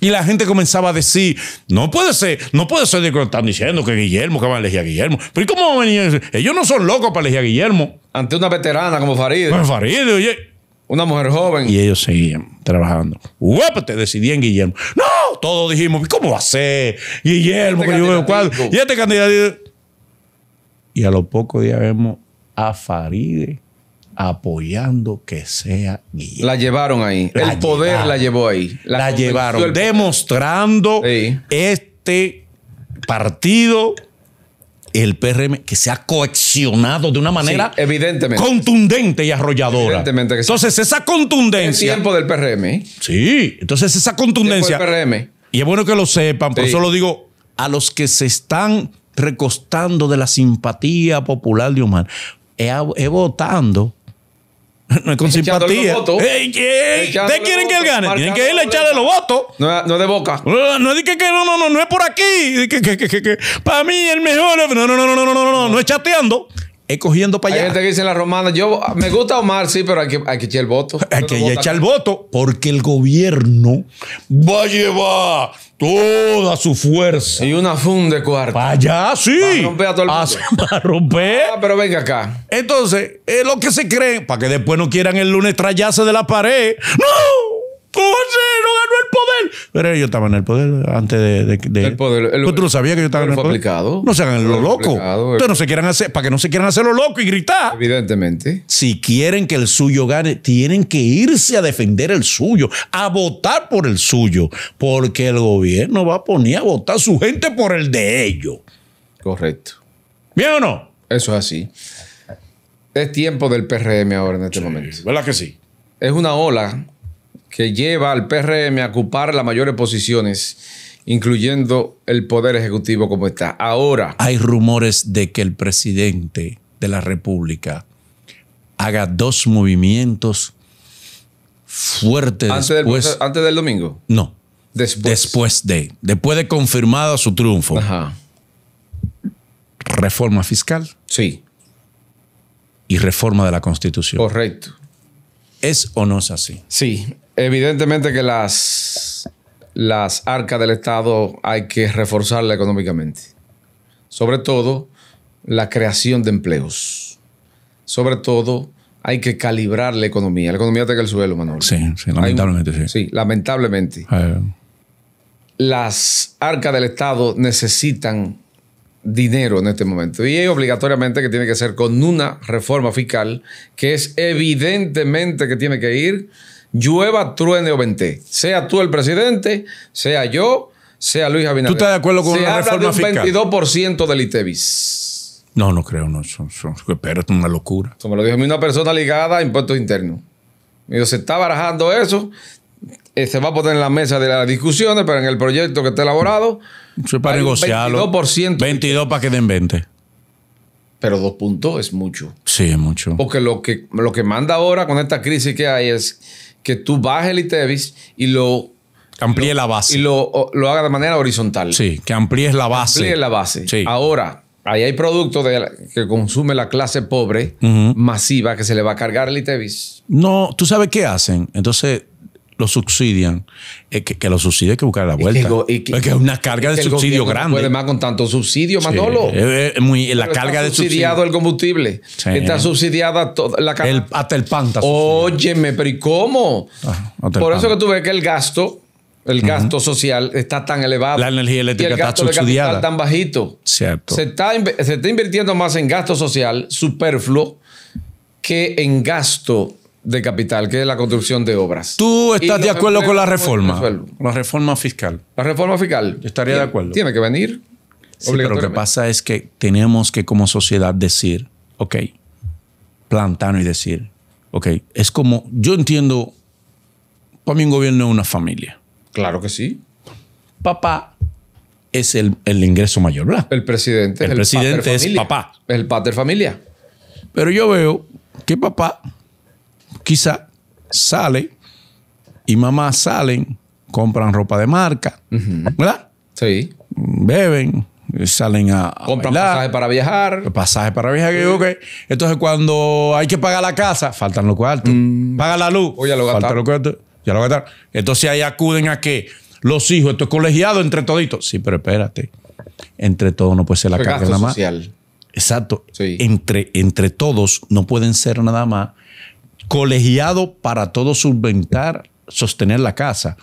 y la gente comenzaba a decir, no puede ser, no puede ser de que están diciendo que Guillermo, que van a elegir a Guillermo. Pero ¿y cómo van a venir? Ellos no son locos para elegir a Guillermo. Ante una veterana como Farideh. Bueno, Farideh, oye. Una mujer joven. Y ellos seguían trabajando. Pues, te decidí Guillermo. No, todos dijimos, ¿cómo va a ser? Guillermo, este que yo veo Y este candidato. Y a los pocos días vemos a Faride apoyando que sea Guillermo. La llevaron ahí. el poder la llevó ahí. La, llevaron. Demostrando este partido, el PRM, que se ha coaccionado de una manera contundente y arrolladora. Evidentemente que Entonces, esa contundencia. El tiempo del PRM. Sí. Entonces, esa contundencia. Y es bueno que lo sepan, por eso lo digo a los que se están recostando de la simpatía popular de Omar, He eh, eh, votando no es con simpatía. ¿Ustedes quieren que él gane? Tienen que irle a echarle los votos. No, no es de boca. No, es que, no, no, no, no es por aquí. para mí el mejor. No, no, no, no, no, no, no, no, no es chateando es cogiendo para allá. Hay gente que dice en la romana, yo me gusta Omar, sí, pero hay que, hay echar el voto. Hay que echar el voto porque el gobierno va a llevar toda su fuerza. Y una funda de cuarto. Para allá, sí. Para romper todo el ah, Para romper. Ah, pero venga acá. Entonces, es lo que se cree, para que después no quieran el lunes trallarse de la pared. ¡No! ¿Cómo poder. Pero ellos estaban en el poder antes de. tú no sabías que yo estaba en el poder. no se hagan lo loco. no se quieran hacer, para que no se quieran hacer lo loco y gritar. Evidentemente. Si quieren que el suyo gane, tienen que irse a defender el suyo, a votar por el suyo, porque el gobierno va a poner a votar su gente por el de ellos. Correcto. ¿Bien o no? Eso es así. Es tiempo del PRM ahora en este momento. ¿Verdad que sí? Es una ola que lleva al PRM a ocupar las mayores posiciones, incluyendo el Poder Ejecutivo como está. Ahora. Hay rumores de que el presidente de la República haga dos movimientos fuertes. Antes, del, domingo. No. Después. después. de. Después de confirmado su triunfo. Ajá. Reforma fiscal. Sí. Y reforma de la Constitución. Correcto. ¿Es o no es así? Sí. Evidentemente que las, las arcas del Estado hay que reforzarla económicamente. Sobre todo la creación de empleos. Sobre todo hay que calibrar la economía. La economía está el suelo, Manuel. Sí, lamentablemente, sí. lamentablemente. Las arcas del Estado necesitan dinero en este momento. Y es obligatoriamente que tiene que ser con una reforma fiscal que es evidentemente que tiene que ir llueva, truene o vente. Sea tú el presidente, sea yo, sea Luis Abinader. ¿Tú estás de acuerdo con la reforma fiscal? de un 22% del ITEVIS. No, no creo, no. Son, son, es una locura. Eso me lo dijo a mí una persona ligada a impuestos internos. Me dijo, se está barajando eso, eh, se va a poner en la mesa de las discusiones, pero en el proyecto que está elaborado. Eso para negociarlo. 22%. 22 para que den 20. Pero dos puntos es mucho. Sí, es mucho. Porque lo que, lo que manda ahora con esta crisis que hay es que tú bajes el ITEVIS y lo... Amplíe la base. Y lo, lo haga de manera horizontal. Sí, que amplíes la base. Amplíe la base. Sí. Ahora, ahí hay productos que consume la clase pobre masiva que se le va a cargar el ITEVIS. No, ¿tú sabes qué hacen? Entonces, lo subsidian, eh, que, que, lo subsidios que buscar la vuelta. Y que, es una carga de subsidio grande. No con tanto subsidio, sí. Manolo. Es muy, la carga de subsidiado el combustible. Está subsidiada toda la hasta el pan Óyeme, pero ¿y cómo? Ah, Por eso que tú ves que el gasto el gasto social está tan elevado. La energía eléctrica está subsidiada. tan bajito. Cierto. Se está, se está, invirtiendo más en gasto social superfluo que en gasto de capital, que es la construcción de obras. ¿Tú estás de acuerdo con la reforma? La reforma fiscal. La reforma fiscal. Yo estaría de acuerdo. Tiene que venir. Sí, pero lo que pasa es que tenemos que como sociedad decir, ok, plantarnos y decir, ok, es como, yo entiendo, para mí un gobierno es una familia. Claro que sí. Papá es el, ingreso mayor, ¿verdad? El presidente. El, presidente es papá. El pater familia. Pero yo veo que papá quizá sale y mamá salen, compran ropa de marca, ¿verdad? Sí. Beben, salen a. compran pasajes para viajar. Pasajes para viajar. Entonces, cuando hay que pagar la casa, faltan los cuartos. Mm. Paga la luz. O ya lo gastaron. los cuartos. Ya lo Entonces, ahí acuden a que los hijos, esto es colegiado entre toditos. Sí, pero espérate. Entre todos no puede ser la casa nada más. Exacto. Entre, entre todos no pueden ser nada más colegiado para todo subventar, sostener la casa,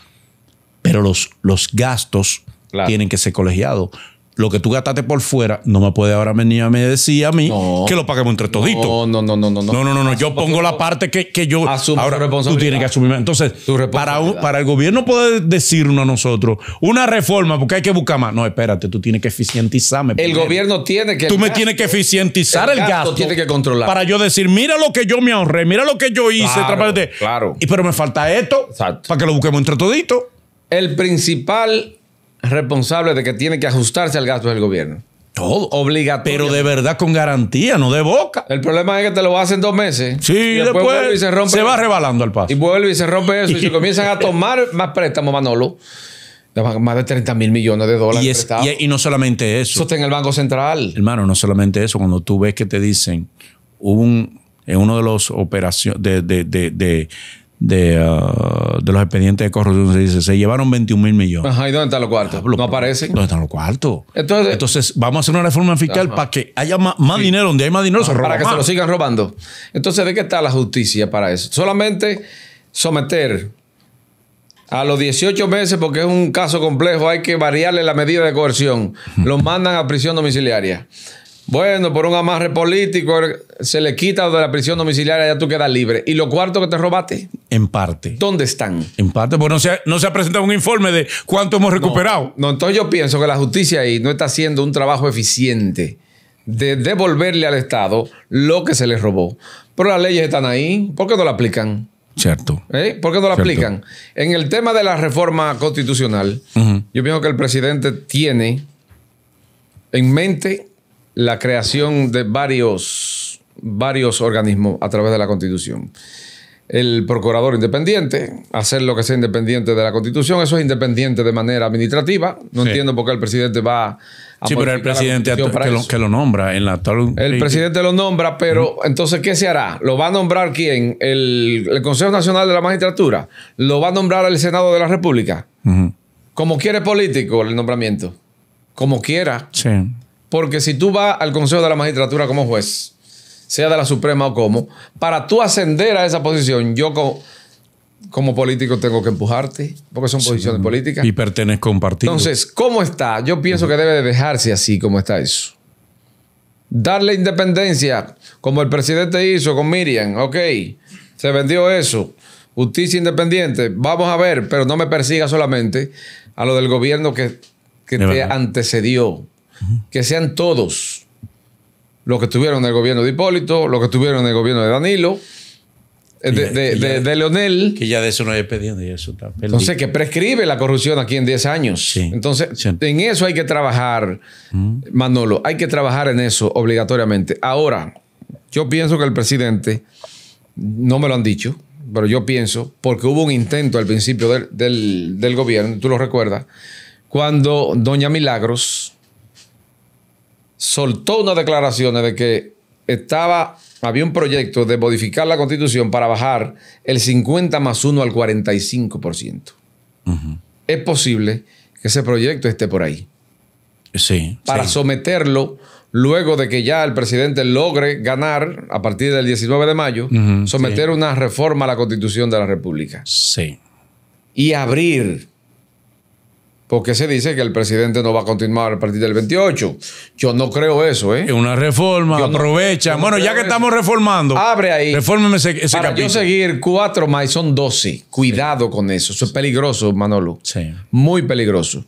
pero los, los gastos tienen que ser colegiados lo que tú gastaste por fuera, no me puede ahora venir a decir a mí que lo paguemos entre toditos. No, no, no, no, no. No, no, no, Yo pongo la parte que, que yo. ahora tú tienes que asumir. Entonces, para, para el gobierno poder decirnos a nosotros una reforma, porque hay que buscar más. No, espérate, tú tienes que eficientizarme. El gobierno tiene que. Tú me tienes que eficientizar el, gasto, tiene que controlar. Para yo decir, mira lo que yo me ahorré, mira lo que yo hice. Claro. Y, pero me falta esto para que lo busquemos entre toditos. El principal responsable de que tiene que ajustarse al gasto del gobierno. Todo. Obligatorio. Pero de verdad con garantía, no de boca. El problema es que te lo hacen dos meses. Sí, y después, se, rompe va rebalando al paso. Y vuelve y se rompe eso. y se comienzan a tomar más préstamos, Manolo. Más de 30 mil millones de dólares. Y, y, no solamente eso. Eso está en el Banco Central. Hermano, no solamente eso. Cuando tú ves que te dicen, un, en uno de los operaciones de, de, Uh, de, los expedientes de corrupción se dice, se llevaron 21 mil millones. ¿y dónde están los cuartos? no aparecen. ¿Dónde están los cuartos? Entonces, vamos a hacer una reforma fiscal para que haya más, dinero, donde hay más dinero se Para que se lo sigan robando. Entonces, ¿de qué está la justicia para eso? Solamente someter a los 18 meses, porque es un caso complejo, hay que variarle la medida de coerción. Los mandan a prisión domiciliaria. Bueno, por un amarre político se le quita de la prisión domiciliaria, ya tú quedas libre. ¿Y lo cuarto que te robaste? En parte. ¿Dónde están? En parte, porque no se ha, presentado un informe de cuánto hemos recuperado. No, entonces yo pienso que la justicia ahí no está haciendo un trabajo eficiente de devolverle al Estado lo que se le robó. Pero las leyes están ahí, ¿por qué no las aplican? Cierto. ¿Eh? ¿Por qué no las aplican? En el tema de la reforma constitucional, yo pienso que el presidente tiene en mente la creación de varios, varios organismos a través de la Constitución. El procurador independiente, hacer lo que sea independiente de la Constitución, eso es independiente de manera administrativa. No entiendo por qué el presidente va a. Sí, pero el presidente que, lo, nombra en la actual. El presidente lo nombra, pero entonces, ¿qué se hará? ¿Lo va a nombrar quién? El, Consejo Nacional de la Magistratura? ¿Lo va a nombrar el Senado de la República? Como quiere político el nombramiento. Como quiera. Sí. Porque si tú vas al Consejo de la Magistratura como juez, sea de la Suprema o como, para tú ascender a esa posición, yo como, político tengo que empujarte, porque son posiciones mm, políticas. Y pertenezco a un partido. Entonces, ¿cómo está? Yo pienso que debe de dejarse así como está eso. Darle independencia, como el presidente hizo con Miriam, ok, se vendió eso. Justicia independiente, vamos a ver, pero no me persiga solamente a lo del gobierno que, que te antecedió que sean todos los que estuvieron en el gobierno de Hipólito, los que estuvieron en el gobierno de Danilo, eh, de, Leonel. Que ya de eso no hay pedido de eso tampoco. Entonces, que prescribe la corrupción aquí en 10 años. Entonces, en eso hay que trabajar, mm. Manolo, hay que trabajar en eso obligatoriamente. Ahora, yo pienso que el presidente, no me lo han dicho, pero yo pienso, porque hubo un intento al principio del gobierno, tú lo recuerdas, cuando doña Milagros soltó unas declaraciones de que estaba, había un proyecto de modificar la constitución para bajar el 50 más 1 al 45%. Es posible que ese proyecto esté por ahí. Sí. Para someterlo luego de que ya el presidente logre ganar a partir del 19 de mayo, someter una reforma a la constitución de la República. Sí. Y abrir porque se dice que el presidente no va a continuar a partir del 28. Yo no creo eso, ¿eh? Una reforma, aprovecha. bueno, ya que estamos reformando. Abre ahí. Reforma ese, capítulo. Para yo seguir cuatro más, son 12. Cuidado con eso. Eso es peligroso, Manolo. Sí. Muy peligroso.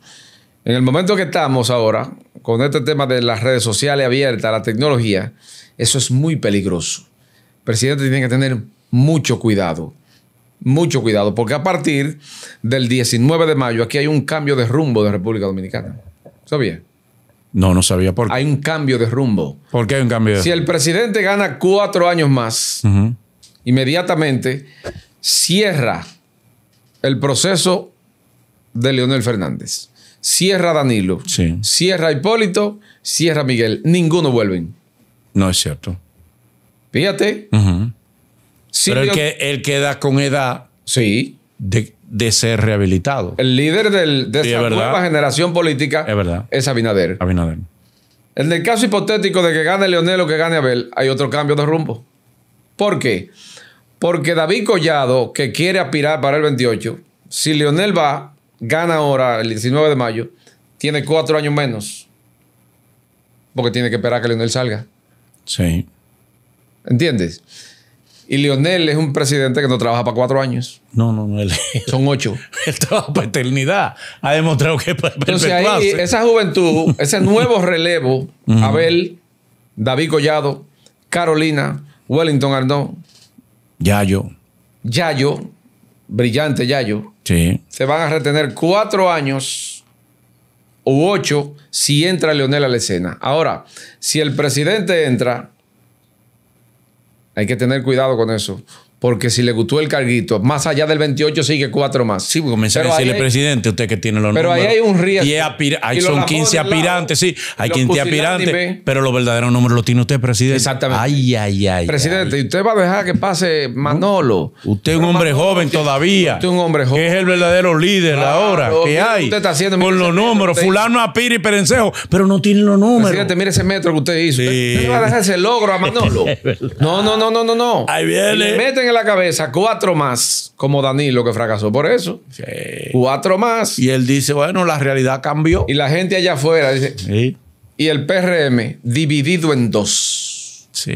En el momento que estamos ahora, con este tema de las redes sociales abiertas, la tecnología, eso es muy peligroso. El presidente tiene que tener mucho cuidado mucho cuidado, porque a partir del 19 de mayo aquí hay un cambio de rumbo de República Dominicana. ¿Sabía? No, no sabía por qué. Hay un cambio de rumbo. ¿Por qué hay un cambio de rumbo? Si el presidente gana cuatro años más, inmediatamente cierra el proceso de Leonel Fernández. Cierra Danilo. Cierra Hipólito. Cierra Miguel. Ninguno vuelve. No es cierto. Fíjate. Ajá. Pero que, él queda con edad sí. de, ser rehabilitado. El líder de esa nueva generación política es, verdad. es Abinader. En el caso hipotético de que gane Leonel o que gane Abel, hay otro cambio de rumbo. ¿Por qué? Porque David Collado, que quiere aspirar para el 28, si Leonel va, gana ahora el 19 de mayo, tiene cuatro años menos. Porque tiene que esperar a que Leonel salga. Sí. ¿Entiendes? Y Lionel es un presidente que no trabaja para cuatro años. No, no, no. Son ocho. Él trabaja para eternidad. Ha demostrado que para Entonces ahí, esa juventud, ese nuevo relevo, Abel, David Collado, Carolina, Wellington Arnaud. Yayo. Yayo, brillante Yayo. Sí. Se van a retener cuatro años o ocho si entra Leonel a la escena. Ahora, si el presidente entra hay que tener cuidado con eso. Porque si le gustó el carguito, más allá del 28 sigue cuatro más. Sí, comenzar a decirle, presidente, usted que tiene los Pero ahí hay un riesgo. Y son 15 aspirantes, sí. Hay 15 aspirantes. Pero los verdaderos números los tiene usted, presidente. Exactamente. Ay, ay, ay. Presidente, ¿y usted va a dejar que pase Manolo? Usted es un hombre joven todavía. Usted es un hombre joven. Que es el verdadero líder ahora que hay. Usted está haciendo. Con los números. Fulano Apiri y Perencejo. Pero no tiene los números. Presidente, mire ese metro que usted hizo. Usted va a dejar ese logro a Manolo. no, no, no, no, no, Ahí viene. Le meten la cabeza cuatro más, como Danilo que fracasó por eso. Cuatro más. Y él dice, bueno, la realidad cambió. Y la gente allá afuera dice. Y el PRM dividido en dos. Sí.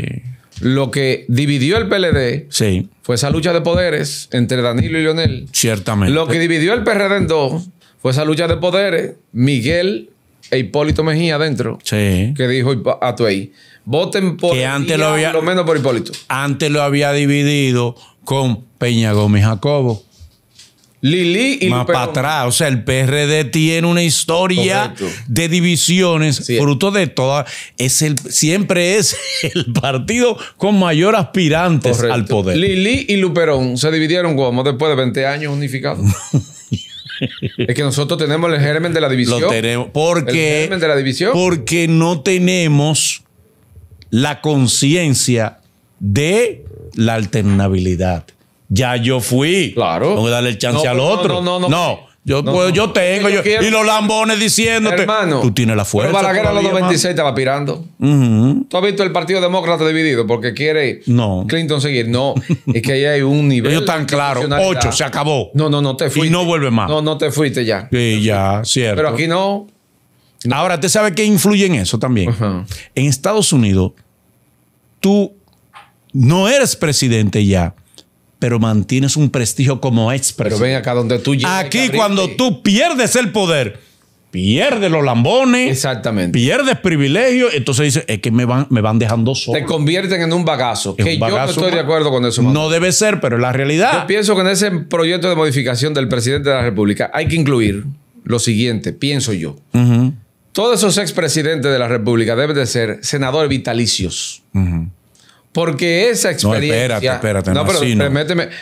Lo que dividió el PLD sí. fue esa lucha de poderes entre Danilo y Lionel Ciertamente. Lo que dividió el PRD en dos fue esa lucha de poderes, Miguel e Hipólito Mejía adentro. Que dijo a ahí voten por antes lo había, menos por Hipólito. Antes lo había dividido con Peña Gómez Jacobo. Lili y más para atrás. O sea, el PRD tiene una historia de divisiones, fruto de toda. Es el, siempre es el partido con mayor aspirantes al poder. Lili y Luperón se dividieron como después de 20 años unificados. es que nosotros tenemos el germen de la división. Lo tenemos. Porque, el germen de la división. Porque no tenemos la conciencia de la alternabilidad. Ya yo fui. Claro. voy a darle el chance al otro. no, no. no. Yo, tengo. Yo, y los lambones diciéndote. tú tienes la fuerza. Pero guerra de los 96 estaba pirando. ¿Tú has visto el Partido Demócrata dividido? Porque quiere Clinton seguir. No. es que ahí hay un nivel. Ellos están claros. Ocho, se acabó. No, no, no te fuiste. Y no vuelve más. No, no te fuiste ya. Sí, ya, cierto. Pero aquí no. Ahora, ¿te sabe qué influye en eso también? En Estados Unidos, tú no eres presidente ya pero mantienes un prestigio como ex Pero ven acá donde tú llegas. Aquí cuando tú pierdes el poder, pierdes los lambones. Exactamente. Pierdes privilegios. Entonces dices, es que me van, me van dejando solo. Te convierten en un bagazo. que yo no estoy de acuerdo con eso. No debe ser, pero es la realidad. Yo pienso que en ese proyecto de modificación del presidente de la República hay que incluir lo siguiente, pienso yo. Todos esos expresidentes de la República deben de ser senadores vitalicios. Porque esa experiencia. No, espérate, espérate. No, pero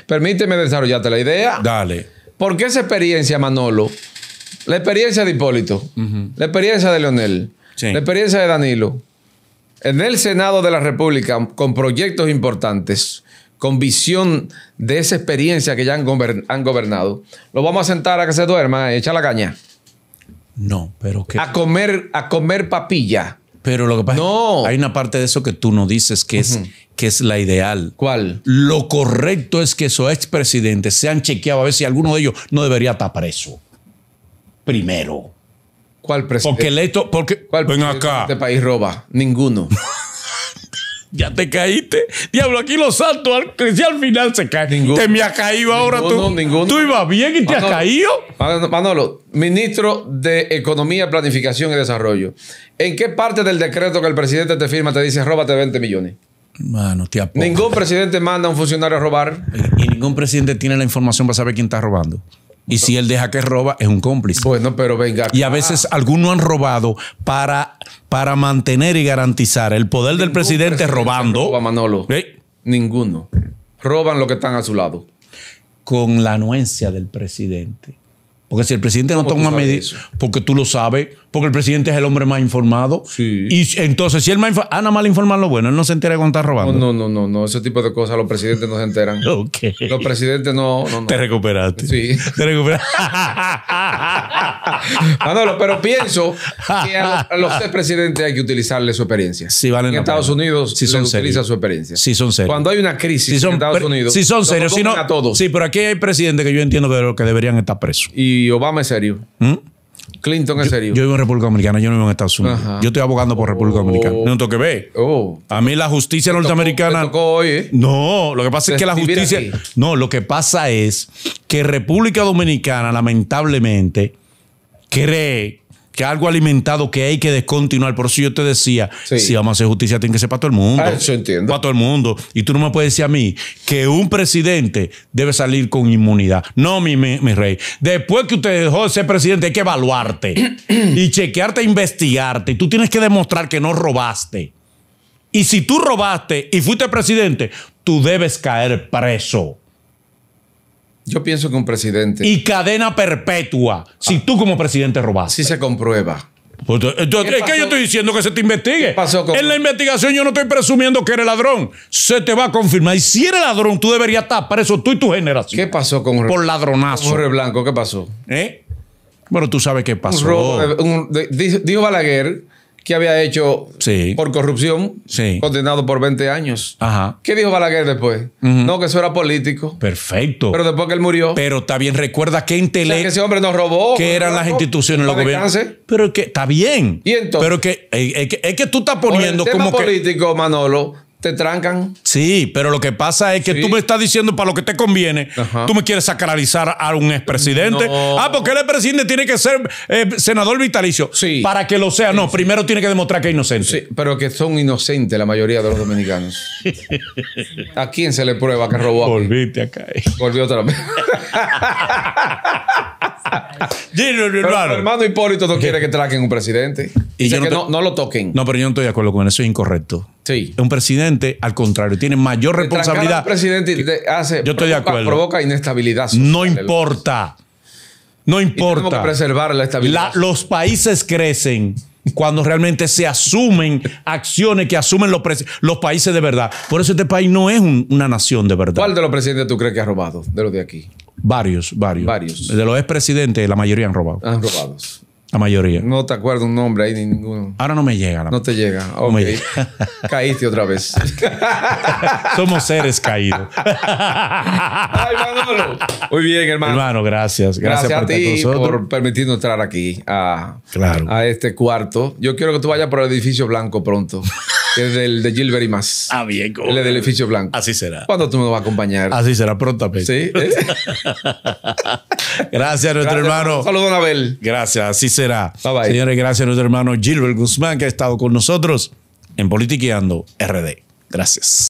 Permíteme, desarrollarte la idea. Dale. Porque esa experiencia, Manolo, la experiencia de Hipólito, la experiencia de Leonel, la experiencia de Danilo, en el Senado de la República, con proyectos importantes, con visión de esa experiencia que ya han, han gobernado, ¿lo vamos a sentar a que se duerma y echa la caña? No, pero que. A comer, a comer papilla. Pero lo que pasa es que hay una parte de eso que tú no dices que es que es la ideal. ¿Cuál? Lo correcto es que esos expresidentes sean chequeados a ver si alguno de ellos no debería estar preso. Primero. ¿Cuál presidente? Porque el porque ¿Cuál acá. Este país roba. Ninguno. ya te caíste. Diablo, aquí lo salto. al, si al final se cae. Ninguno. Te me ha caído ahora tú. Ninguno. Tú ibas bien y te has caído. Manolo, ministro de Economía, Planificación y Desarrollo. ¿En qué parte del decreto que el presidente te firma te dice róbate 20 millones? Ningún presidente manda a un funcionario a robar. Y, ningún presidente tiene la información para saber quién está robando. Y si él deja que roba, es un cómplice. Bueno, pero venga. Y a veces algunos han robado para, para mantener y garantizar el poder del presidente, robando. Manolo. ¿Eh? Ninguno. Roban lo que están a su lado. Con la anuencia del presidente. Porque si el presidente no toma medidas, porque tú lo sabes, porque el presidente es el hombre más informado. Y entonces, si él ah, más nada mal informa lo bueno, él no se entera cuando está robando. No, no, no, no, ese tipo de cosas los presidentes no se enteran. ok Los presidentes no, Te recuperaste. Sí. Te recuperaste. Manolo, pero pienso que a los, tres presidentes hay que utilizarle su experiencia. Sí, vale. En Estados Unidos si sí son utiliza su experiencia. Sí, son serios. Cuando hay una crisis son, en Estados Unidos, si son serios, si a todos. Sí, pero aquí hay presidentes que yo entiendo que deberían estar presos. Y Obama es serio. ¿Mm? Clinton es serio. Yo vivo en República Dominicana, yo no vivo en Estados Unidos. Yo estoy abogando por República Dominicana. Oh. No tengo que ver. Oh. A mí la justicia norteamericana. ¿eh? No, lo que pasa es que la justicia. No, lo que pasa es que República Dominicana, lamentablemente, cree que algo alimentado que hay que descontinuar. Por eso yo te decía, si vamos a hacer justicia, tiene que ser para todo el mundo. Ah, entiendo. Para todo el mundo. Y tú no me puedes decir a mí que un presidente debe salir con inmunidad. No, mi, rey. Después que usted dejó de ser presidente, hay que evaluarte y chequearte, investigarte. Y tú tienes que demostrar que no robaste. Y si tú robaste y fuiste presidente, tú debes caer preso. Yo pienso que un presidente. Y cadena perpetua, si ah. tú como presidente robaste. Si se comprueba. Pues, eh, es que yo estoy diciendo que se te investigue. En la investigación yo no estoy presumiendo que eres ladrón. Se te va a confirmar. Y si eres ladrón, tú deberías estar Para eso tú y tu generación. ¿Qué pasó con Por ladronazo. Jorge Blanco, ¿qué pasó? ¿Eh? Bueno, tú sabes qué pasó. dijo Balaguer que había hecho por corrupción, sí. condenado por 20 años. Ajá. ¿Qué dijo Balaguer después? No, que eso era político. Perfecto. Pero después que él murió. Pero está bien, recuerda que en que ese hombre nos robó. Que eran las instituciones, los gobiernos. Pero que está bien. ¿Y entonces? Pero que es, que tú estás poniendo como político, que... Manolo, te trancan. Sí, pero lo que pasa es que tú me estás diciendo para lo que te conviene, tú me quieres sacralizar a un expresidente. Ah, porque el expresidente tiene que ser eh, senador vitalicio. Sí. Para que lo sea, no, primero tiene que demostrar que es inocente. Sí, pero que son inocentes la mayoría de los dominicanos. ¿A quién se le prueba que robó? Volviste acá. Volvió otra vez. Pero, hermano Hipólito no quiere que traquen un presidente. Y no, que no, lo toquen. No, pero yo no estoy de acuerdo con eso, es incorrecto. Sí. Un presidente, al contrario, tiene mayor responsabilidad. Un presidente hace, provoca, inestabilidad. no importa. No importa. preservar la estabilidad. los países crecen cuando realmente se asumen acciones que asumen los, países de verdad. Por eso este país no es una nación de verdad. ¿Cuál de los presidentes tú crees que ha robado de los de aquí? Varios, varios. De los expresidentes, la mayoría han robado. Han robado. La mayoría. No te acuerdo un nombre ahí ninguno. Ahora no me llega. no te llega. Caíste otra vez. Somos seres caídos. Muy bien, hermano. Hermano, gracias. Gracias, a ti por permitirnos entrar aquí a, claro. a este cuarto. Yo quiero que tú vayas por el edificio blanco pronto es el de Gilbert y más. Ah, bien. El del edificio blanco. Así será. ¿Cuándo tú me vas a acompañar? Así será, prontamente. Sí. ¿Eh? gracias nuestro hermano. Saludos, Abel. Gracias, así será. Bye bye. Señores, gracias a nuestro hermano Gilbert Guzmán que ha estado con nosotros en Politiqueando RD. Gracias.